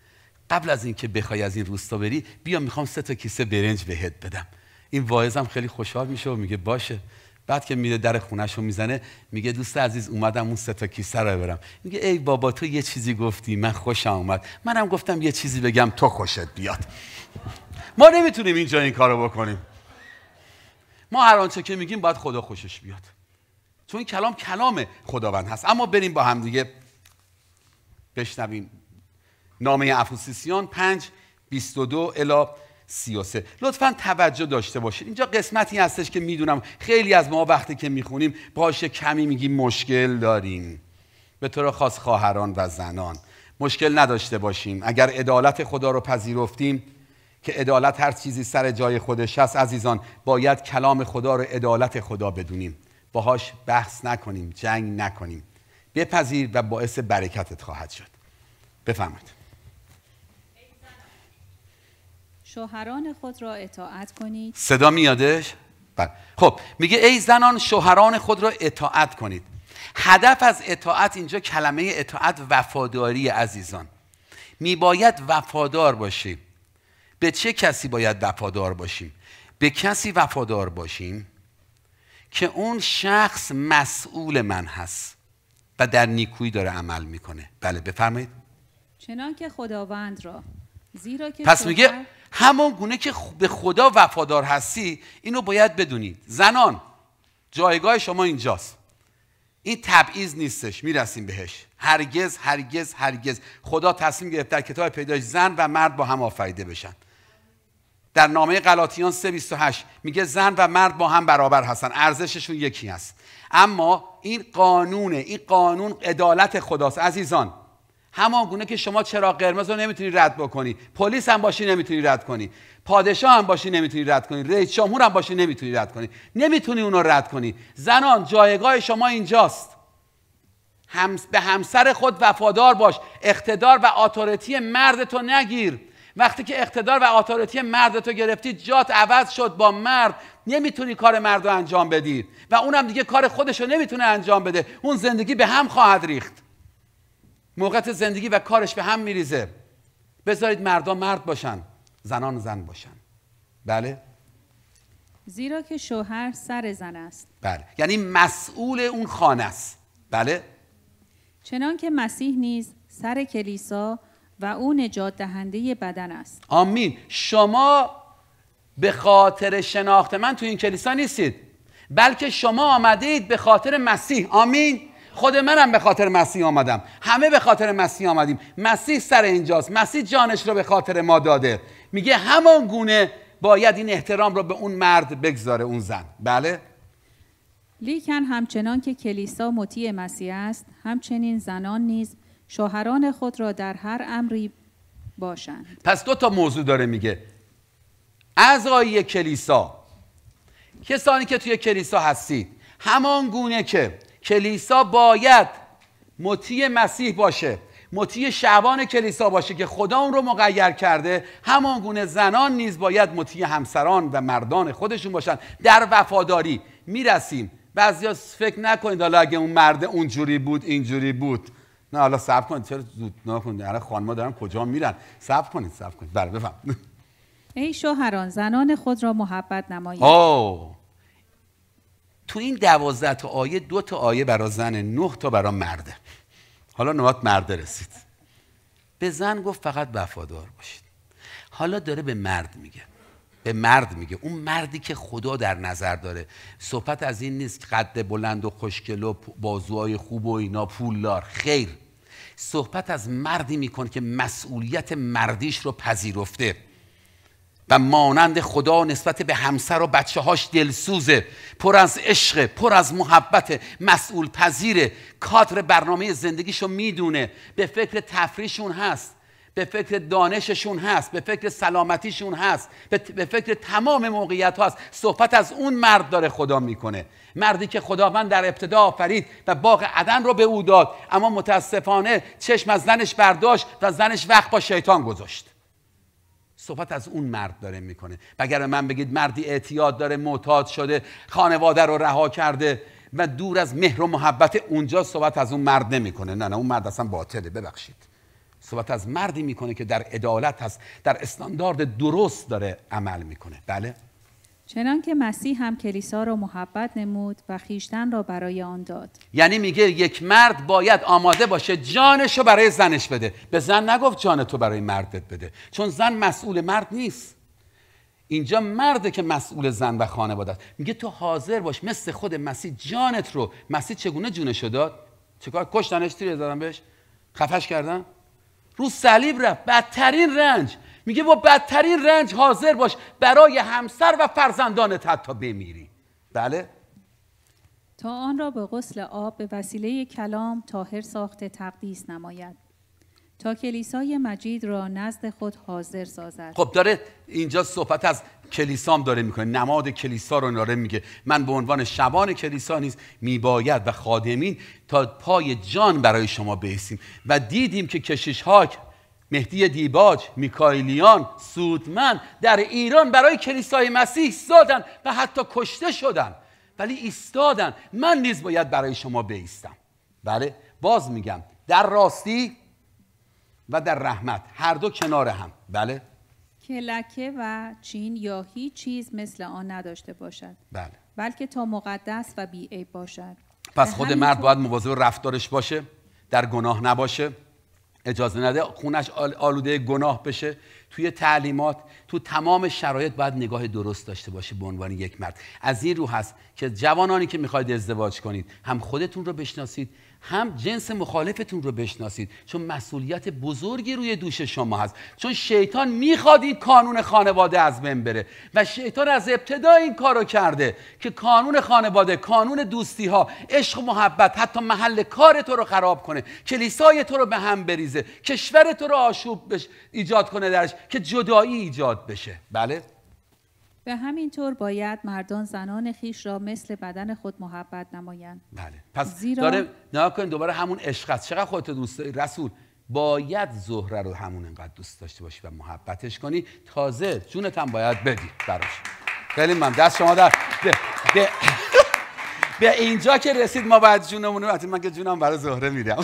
قبل از اینکه بخوای از این روستا بری بیا میخوام سه تا کیسه برنج بهت بدم این واعظم خیلی خوشحال میشه و میگه باشه بعد که میره در خونش رو میزنه میگه دوست عزیز اومدم اون سه تا کیسه رو برم میگه ای بابا تو یه چیزی گفتی من خوش اومد منم گفتم یه چیزی بگم تو خوشت بیاد ما نمیتونیم اینجا این کارو بکنیم ما هر آنچه که میگیم باید خدا خوشش بیاد چون این کلام کلام خداوند هست اما بریم با هم دیگه بشنویم نامه افوسیسیان 5 22 الا 33 لطفا توجه داشته باشید اینجا قسمتی هستش که میدونم خیلی از ما وقتی که میخونیم باشه کمی میگیم مشکل داریم به طور خاص خواهران و زنان مشکل نداشته باشیم اگر عدالت خدا رو پذیرفتیم که عدالت هر چیزی سر جای خودش هست عزیزان باید کلام خدا رو عدالت خدا بدونیم باهاش بحث نکنیم جنگ نکنیم بپذیر و باعث برکتت خواهد شد بفهمید شوهران خود را اطاعت کنید صدا میادش؟ بله خب میگه ای زنان شوهران خود را اطاعت کنید هدف از اطاعت اینجا کلمه اطاعت وفاداری عزیزان میباید وفادار باشیم به چه کسی باید وفادار باشیم به کسی وفادار باشیم که اون شخص مسئول من هست و در نیکویی داره عمل میکنه بله بفرمایید چنان که خداوند را زیرا که پس میگه همون گونه که به خدا وفادار هستی اینو باید بدونید زنان جایگاه شما اینجاست این تبعیض نیستش میرسیم بهش هرگز هرگز هرگز خدا تصمیم گرفت در کتاب پیدایش زن و مرد با هم آفریده بشن در نامه غلاطیان 3:28 میگه زن و مرد با هم برابر هستن ارزششون یکی است. اما این قانونه این قانون عدالت خداست عزیزان همان گونه که شما چرا قرمز رو نمیتونی رد بکنی پلیس هم باشی نمیتونی رد کنی پادشاه هم باشی نمیتونی رد کنی رئیس جمهور هم باشی نمیتونی رد کنی نمیتونی اونو رد کنی زنان جایگاه شما اینجاست به همسر خود وفادار باش اقتدار و آتورتی مرد تو نگیر وقتی که اقتدار و اتوریتی مرد تو گرفتی جات عوض شد با مرد نمیتونی کار مرد رو انجام بدی و اونم دیگه کار خودش رو نمیتونه انجام بده اون زندگی به هم خواهد ریخت موقعیت زندگی و کارش به هم میریزه بذارید مردا مرد باشن زنان زن باشن بله زیرا که شوهر سر زن است بله یعنی مسئول اون خانه است بله چنان که مسیح نیز سر کلیسا و او نجات دهنده بدن است آمین شما به خاطر شناخت من تو این کلیسا نیستید بلکه شما آمده به خاطر مسیح آمین خود منم به خاطر مسیح آمدم همه به خاطر مسیح آمدیم مسیح سر اینجاست مسیح جانش رو به خاطر ما داده میگه همان گونه باید این احترام رو به اون مرد بگذاره اون زن بله لیکن همچنان که کلیسا مطیع مسیح است همچنین زنان نیز شوهران خود را در هر امری باشند پس دو تا موضوع داره میگه اعضای کلیسا کسانی که توی کلیسا هستید همان گونه که کلیسا باید مطیع مسیح باشه مطیع شعبان کلیسا باشه که خدا اون رو مقیر کرده همان گونه زنان نیز باید مطیع همسران و مردان خودشون باشن در وفاداری میرسیم بعضیا فکر نکنید حالا اگه اون مرد اونجوری بود اینجوری بود نه حالا صبر کنید چرا زود نکنید الان خانما دارن کجا میرن صبر کنید صبر کنید بله بفهم ای شوهران زنان خود را محبت نمایید آه تو این دوازده تا آیه دو تا آیه برای زن نه تا برای مرده حالا نوبت مرده رسید به زن گفت فقط وفادار باشید حالا داره به مرد میگه به مرد میگه اون مردی که خدا در نظر داره صحبت از این نیست قد بلند و خوشگل و بازوهای خوب و اینا پولدار خیر صحبت از مردی میکنه که مسئولیت مردیش رو پذیرفته و مانند خدا نسبت به همسر و بچه هاش دلسوزه پر از عشقه پر از محبت مسئول پذیره کادر برنامه زندگیش رو میدونه به فکر تفریشون هست به فکر دانششون هست به فکر سلامتیشون هست به فکر تمام موقعیت هست صحبت از اون مرد داره خدا میکنه مردی که خداوند در ابتدا آفرید و باغ عدن رو به او داد اما متاسفانه چشم از زنش برداشت و زنش وقت با شیطان گذاشت صحبت از اون مرد داره میکنه و من بگید مردی اعتیاد داره معتاد شده خانواده رو رها کرده و دور از مهر و محبت اونجا صحبت از اون مرد نمیکنه نه نه اون مرد اصلا باطله ببخشید صحبت از مردی میکنه که در عدالت هست در استاندارد درست داره عمل میکنه بله چنان که مسیح هم کلیسا رو محبت نمود و خیشتن را برای آن داد یعنی میگه یک مرد باید آماده باشه جانش رو برای زنش بده به زن نگفت جان تو برای مردت بده چون زن مسئول مرد نیست اینجا مرده که مسئول زن و خانواده است میگه تو حاضر باش مثل خود مسیح جانت رو مسیح چگونه جونش داد چیکار کشتنش تیر زدن بهش خفش کردن رو صلیب رفت بدترین رنج میگه با بدترین رنج حاضر باش برای همسر و فرزندانت حتی بمیری بله تا آن را به غسل آب به وسیله کلام تاهر ساخته تقدیس نماید تا کلیسای مجید را نزد خود حاضر سازد خب داره اینجا صحبت از کلیسام داره میکنه نماد کلیسا رو ناره میگه من به عنوان شبان کلیسا نیست میباید و خادمین تا پای جان برای شما بیسیم و دیدیم که کشیش هاک مهدی دیباج میکایلیان سودمن در ایران برای کلیسای مسیح زادن و حتی کشته شدن ولی ایستادن من نیز باید برای شما بیستم بله باز میگم در راستی و در رحمت هر دو کنار هم بله که و چین یا هیچ چیز مثل آن نداشته باشد بله. بلکه تا مقدس و بی عیب باشد پس خود مرد باید مواظب رفتارش باشه در گناه نباشه اجازه نده خونش آلوده گناه بشه توی تعلیمات تو تمام شرایط باید نگاه درست داشته باشه به عنوان یک مرد از این رو هست که جوانانی که میخواید ازدواج کنید هم خودتون رو بشناسید هم جنس مخالفتون رو بشناسید چون مسئولیت بزرگی روی دوش شما هست چون شیطان میخواد این کانون خانواده از بین بره و شیطان از ابتدا این کارو کرده که کانون خانواده کانون دوستی ها عشق و محبت حتی محل کار تو رو خراب کنه کلیسای تو رو به هم بریزه کشور تو رو آشوب بش ایجاد کنه درش که جدایی ایجاد بشه بله همین همینطور باید مردان زنان خیش را مثل بدن خود محبت نمایند بله پس زیرا... داره نها کن دوباره همون عشق است چقدر خودت دوست داری رسول باید زهره رو همون انقدر دوست داشته باشی و محبتش کنی تازه جونت هم باید بدی براش خیلی من دست شما در ده به اینجا که رسید ما باید جونمون رو من که جونم برای زهره میدم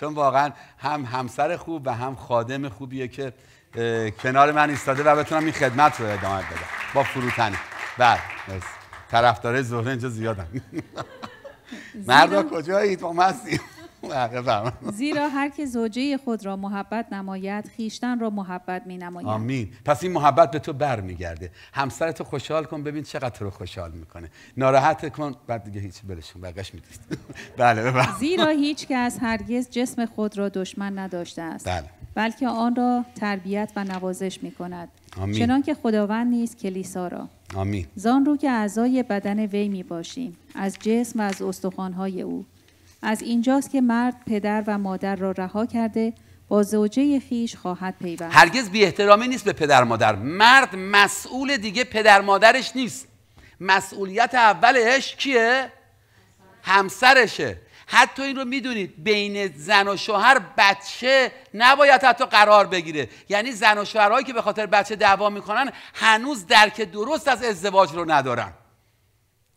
چون واقعا هم همسر خوب و هم خادم خوبیه که کنار من ایستاده و بتونم این خدمت رو ادامه بدم با فروتنی بله طرفدارای زهره اینجا زیادن مردا کجایید با زیرا هر که زوجه خود را محبت نماید خیشتن را محبت می نماید آمین پس این محبت به تو بر میگرده همسرت خوشحال کن ببین چقدر رو خوشحال میکنه ناراحت کن بعد دیگه هیچ بلشون می دید بله بله زیرا هیچ کس هرگز جسم خود را دشمن نداشته است بله. بلکه آن را تربیت و نوازش می کند آمین. چنان که خداوند نیست کلیسا را آمین زان رو که اعضای بدن وی می باشیم از جسم و از استخوانهای او از اینجاست که مرد پدر و مادر را رها کرده با زوجه خیش خواهد پیوند هرگز بی احترامی نیست به پدر مادر مرد مسئول دیگه پدر مادرش نیست مسئولیت اولش کیه؟ همسرشه حتی این رو میدونید بین زن و شوهر بچه نباید حتی قرار بگیره یعنی زن و شوهرهایی که به خاطر بچه دعوا میکنن هنوز درک درست از ازدواج رو ندارن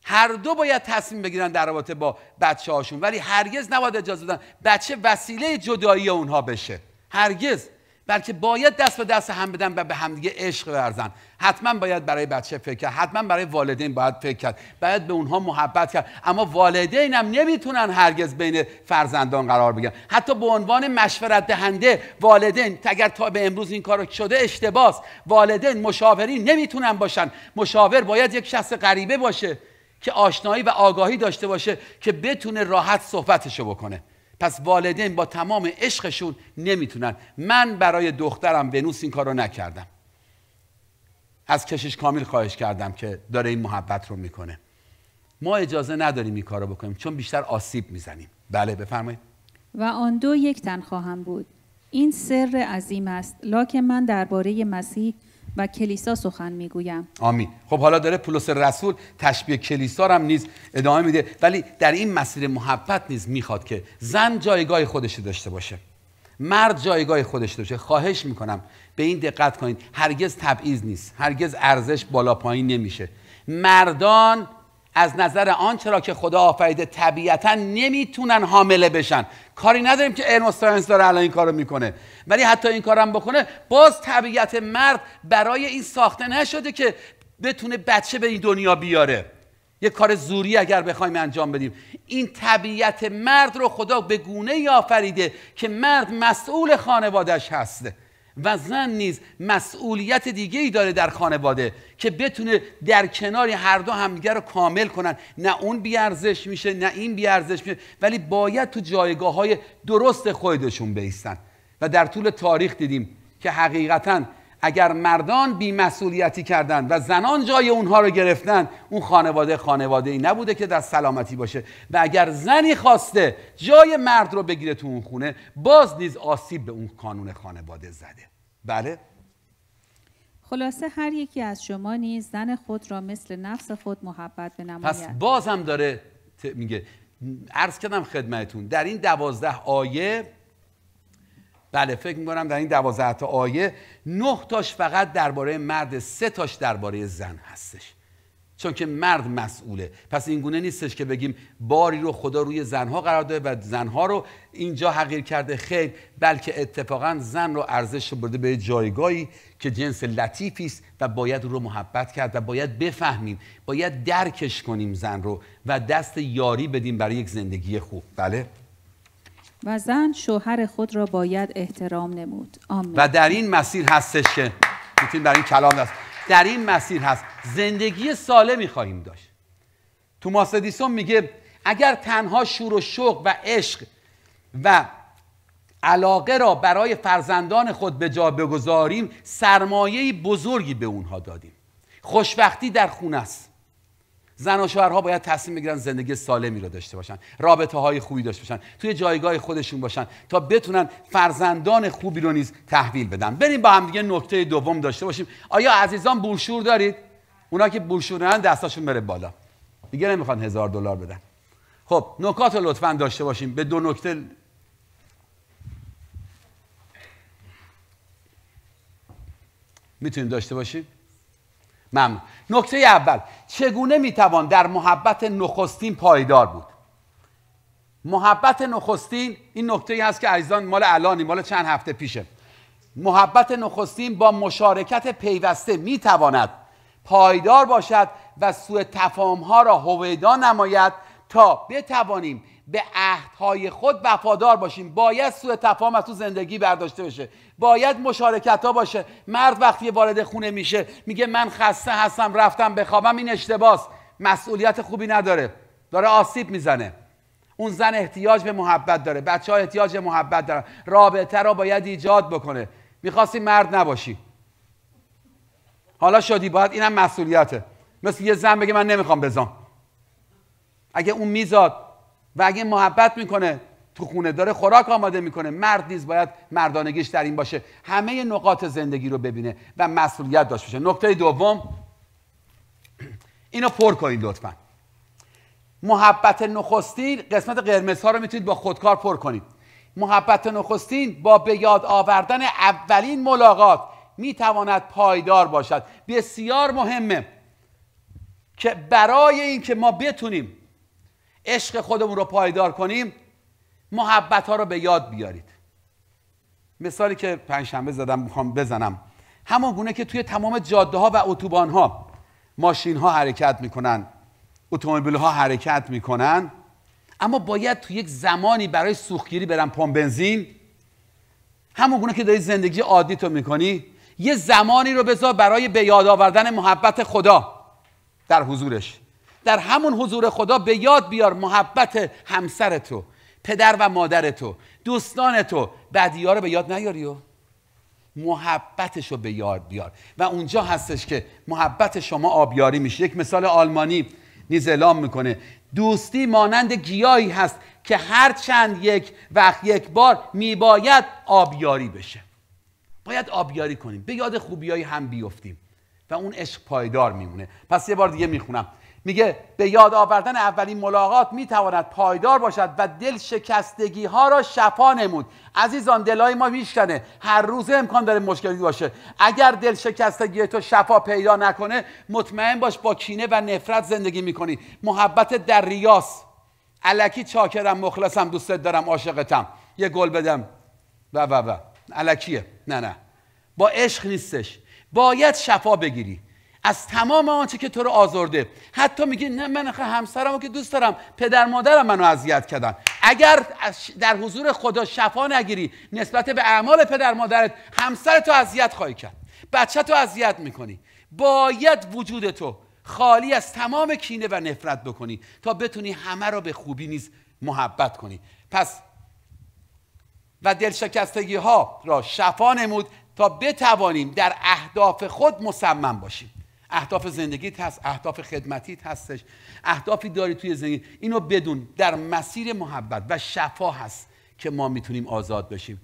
هر دو باید تصمیم بگیرن در رابطه با بچه هاشون ولی هرگز نباید اجازه بدن بچه وسیله جدایی اونها بشه هرگز بلکه باید دست به دست هم بدن و به همدیگه عشق ورزن حتما باید برای بچه فکر کرد حتما برای والدین باید فکر کرد باید به اونها محبت کرد اما والدین هم نمیتونن هرگز بین فرزندان قرار بگیرن حتی به عنوان مشورت دهنده والدین اگر تا به امروز این کارو شده اشتباس والدین مشاورین نمیتونن باشن مشاور باید یک شخص غریبه باشه که آشنایی و آگاهی داشته باشه که بتونه راحت صحبتشو بکنه پس والدین با تمام عشقشون نمیتونن من برای دخترم ونوس این کارو نکردم از کشش کامل خواهش کردم که داره این محبت رو میکنه ما اجازه نداریم این رو بکنیم چون بیشتر آسیب میزنیم بله بفرمایید و آن دو یک تن خواهم بود این سر عظیم است که من درباره مسیح و کلیسا سخن میگویم آمین خب حالا داره پولس رسول تشبیه کلیسا هم نیز ادامه میده ولی در این مسیر محبت نیز میخواد که زن جایگاه خودش داشته باشه مرد جایگاه خودش داشته خواهش میکنم به این دقت کنید هرگز تبعیض نیست هرگز ارزش بالا پایین نمیشه مردان از نظر آنچه را که خدا آفریده طبیعتا نمیتونن حامله بشن کاری نداریم که علم ساینس داره الان این کارو میکنه ولی حتی این کارم بکنه باز طبیعت مرد برای این ساخته نشده که بتونه بچه به این دنیا بیاره یه کار زوری اگر بخوایم انجام بدیم این طبیعت مرد رو خدا به گونه ای آفریده که مرد مسئول خانوادهش هسته و زن نیز مسئولیت دیگه ای داره در خانواده که بتونه در کنار هر دو همدیگه رو کامل کنن نه اون بیارزش میشه نه این بیارزش میشه ولی باید تو جایگاه های درست خودشون بیستن و در طول تاریخ دیدیم که حقیقتا اگر مردان بیمسئولیتی کردند و زنان جای اونها رو گرفتن اون خانواده خانواده ای نبوده که در سلامتی باشه و اگر زنی خواسته جای مرد رو بگیره تو اون خونه باز نیز آسیب به اون کانون خانواده زده بله خلاصه هر یکی از شما نیز زن خود را مثل نفس خود محبت نماید پس باز هم داره میگه عرض کردم خدمتون در این دوازده آیه بله فکر میکنم در این دوازده تا آیه نه تاش فقط درباره مرد سه تاش درباره زن هستش چون که مرد مسئوله پس این گونه نیستش که بگیم باری رو خدا روی زنها قرار داده و زنها رو اینجا حقیر کرده خیر بلکه اتفاقا زن رو ارزش برده به جایگاهی که جنس لطیفی است و باید رو محبت کرد و باید بفهمیم باید درکش کنیم زن رو و دست یاری بدیم برای یک زندگی خوب بله و زن شوهر خود را باید احترام نمود آمین. و در این مسیر هستش که میتونیم برای این کلام دست در این مسیر هست زندگی سالمی خواهیم داشت توماس دیسون میگه اگر تنها شور و شوق و عشق و علاقه را برای فرزندان خود به جا بگذاریم سرمایه بزرگی به اونها دادیم خوشبختی در خونه است زن و شوهرها باید تصمیم بگیرن زندگی سالمی رو داشته باشن رابطه های خوبی داشته باشن توی جایگاه خودشون باشن تا بتونن فرزندان خوبی رو نیز تحویل بدن بریم با هم دیگه نکته دوم داشته باشیم آیا عزیزان بورشور دارید اونا که بورشور ندارن دستاشون بره بالا دیگه نمیخوان هزار دلار بدن خب نکات رو لطفا داشته باشیم به دو نکته میتونیم داشته باشیم ممنون نکته اول چگونه میتوان در محبت نخستین پایدار بود محبت نخستین این نکته ای هست که عزیزان مال الانی مال چند هفته پیشه محبت نخستین با مشارکت پیوسته میتواند پایدار باشد و سوء تفاهم ها را هویدا نماید تا بتوانیم به عهدهای خود وفادار باشیم باید سوء تفاهم از تو زندگی برداشته بشه باید مشارکت ها باشه مرد وقتی وارد خونه میشه میگه من خسته هستم رفتم بخوابم این اشتباس مسئولیت خوبی نداره داره آسیب میزنه اون زن احتیاج به محبت داره بچه ها احتیاج به محبت دارن رابطه را باید ایجاد بکنه میخواستی مرد نباشی حالا شدی باید اینم مسئولیته مثل یه زن بگه من نمیخوام بزن اگه اون میزاد و اگه محبت میکنه تو خونه داره خوراک آماده میکنه مرد نیز باید مردانگیش در این باشه همه نقاط زندگی رو ببینه و مسئولیت داشته باشه نکته دوم اینو پر کنید لطفا محبت نخستین قسمت قرمزها رو میتونید با خودکار پر کنید محبت نخستین با به یاد آوردن اولین ملاقات میتواند پایدار باشد بسیار مهمه که برای اینکه ما بتونیم عشق خودمون رو پایدار کنیم محبت ها رو به یاد بیارید مثالی که پنجشنبه زدم میخوام بزنم همون گونه که توی تمام جاده ها و اتوبان ها ماشین ها حرکت میکنن اتومبیل ها حرکت میکنن اما باید تو یک زمانی برای سوختگیری برن پمپ بنزین همون گونه که داری زندگی عادی تو میکنی یه زمانی رو بذار برای به یاد آوردن محبت خدا در حضورش در همون حضور خدا به یاد بیار محبت همسر تو پدر و مادر تو دوستان تو بدی رو به یاد نیاری محبتش رو به یاد بیار و اونجا هستش که محبت شما آبیاری میشه یک مثال آلمانی نیز اعلام میکنه دوستی مانند گیاهی هست که هر چند یک وقت یک بار میباید آبیاری بشه باید آبیاری کنیم به یاد خوبیایی هم بیفتیم و اون عشق پایدار میمونه پس یه بار دیگه میخونم میگه به یاد آوردن اولین ملاقات میتواند پایدار باشد و دل شکستگی ها را شفا نمود عزیزان دلای ما میشکنه هر روز امکان داره مشکلی باشه اگر دل شکستگی تو شفا پیدا نکنه مطمئن باش با کینه و نفرت زندگی میکنی محبت در ریاس علکی چاکرم مخلصم دوستت دارم عاشقتم یه گل بدم و و و علکیه نه نه با عشق نیستش باید شفا بگیری از تمام آنچه که تو رو آزرده حتی میگی نه من خواه همسرم رو که دوست دارم پدر مادرم منو اذیت کردن اگر در حضور خدا شفا نگیری نسبت به اعمال پدر مادرت همسر تو اذیت خواهی کرد بچه تو اذیت میکنی باید وجود تو خالی از تمام کینه و نفرت بکنی تا بتونی همه را به خوبی نیز محبت کنی پس و دلشکستگی ها را شفا نمود تا بتوانیم در اهداف خود مصمم باشیم اهداف زندگیت هست اهداف خدمتیت هستش اهدافی داری توی زندگی اینو بدون در مسیر محبت و شفا هست که ما میتونیم آزاد بشیم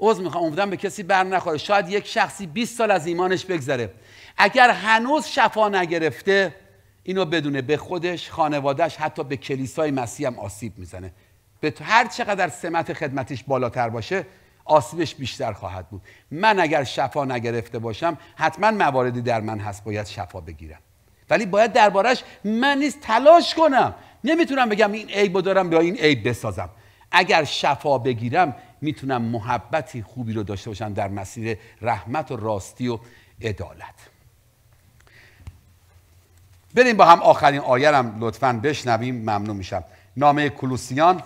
عوض میخوام عمدن به کسی بر نخوره شاید یک شخصی 20 سال از ایمانش بگذره اگر هنوز شفا نگرفته اینو بدونه به خودش خانوادهش حتی به کلیسای مسیح هم آسیب میزنه به هر چقدر سمت خدمتیش بالاتر باشه آسیبش بیشتر خواهد بود من اگر شفا نگرفته باشم حتما مواردی در من هست باید شفا بگیرم ولی باید دربارش من نیز تلاش کنم نمیتونم بگم این عیب دارم یا این عیب بسازم اگر شفا بگیرم میتونم محبتی خوبی رو داشته باشم در مسیر رحمت و راستی و عدالت بریم با هم آخرین آیه لطفاً لطفا بشنویم ممنون میشم نامه کلوسیان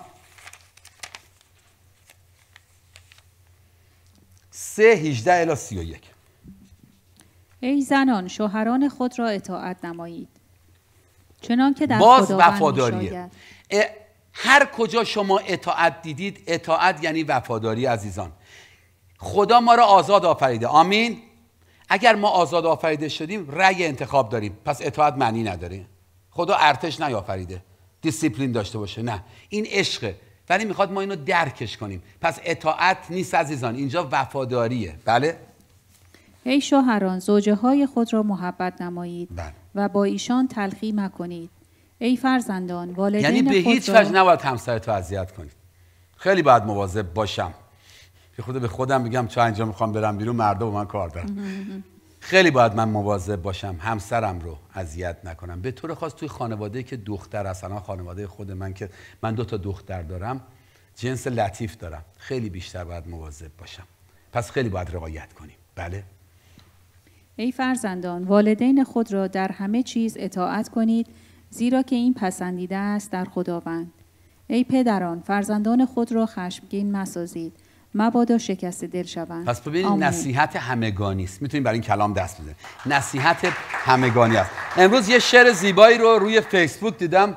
3 18 یک. ای زنان شوهران خود را اطاعت نمایید چنان که در باز وفاداریه هر کجا شما اطاعت دیدید اطاعت یعنی وفاداری عزیزان خدا ما را آزاد آفریده آمین اگر ما آزاد آفریده شدیم رأی انتخاب داریم پس اطاعت معنی نداره خدا ارتش نیافریده دیسیپلین داشته باشه نه این عشقه ولی میخواد ما اینو درکش کنیم پس اطاعت نیست عزیزان اینجا وفاداریه بله ای شوهران زوجه های خود را محبت نمایید بله. و با ایشان تلخی مکنید ای فرزندان والدین یعنی به هیچ وجه را... نباید تو اذیت کنید خیلی باید مواظب باشم یه خود به خودم میگم چه اینجا میخوام برم بیرون مردا با من کار دارن خیلی باید من مواظب باشم همسرم رو اذیت نکنم به طور خاص توی خانواده که دختر اصلا خانواده خود من که من دو تا دختر دارم جنس لطیف دارم خیلی بیشتر باید مواظب باشم پس خیلی باید رعایت کنیم بله ای فرزندان والدین خود را در همه چیز اطاعت کنید زیرا که این پسندیده است در خداوند ای پدران فرزندان خود را خشمگین مسازید مبادا شکست دل شوند پس ببینید نصیحت همگانی است برای این کلام دست بزنیم. نصیحت همگانی است امروز یه شعر زیبایی رو روی فیسبوک دیدم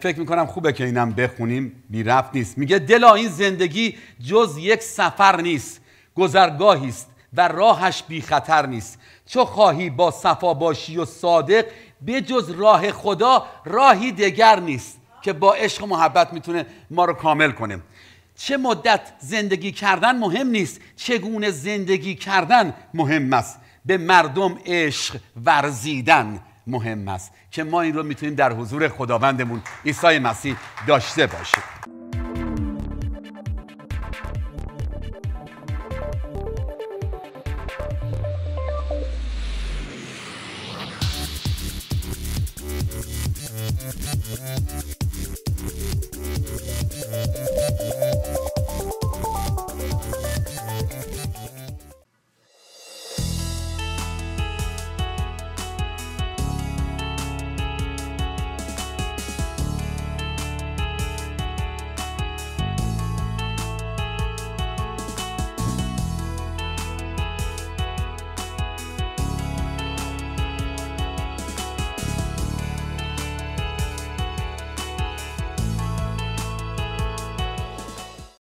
فکر میکنم خوبه که اینم بخونیم بی رفت نیست میگه دلا این زندگی جز یک سفر نیست گذرگاهی است و راهش بی خطر نیست چو خواهی با صفا باشی و صادق به جز راه خدا راهی دگر نیست که با عشق و محبت میتونه ما رو کامل کنه چه مدت زندگی کردن مهم نیست چگونه زندگی کردن مهم است به مردم عشق ورزیدن مهم است که ما این رو میتونیم در حضور خداوندمون عیسی مسیح داشته باشیم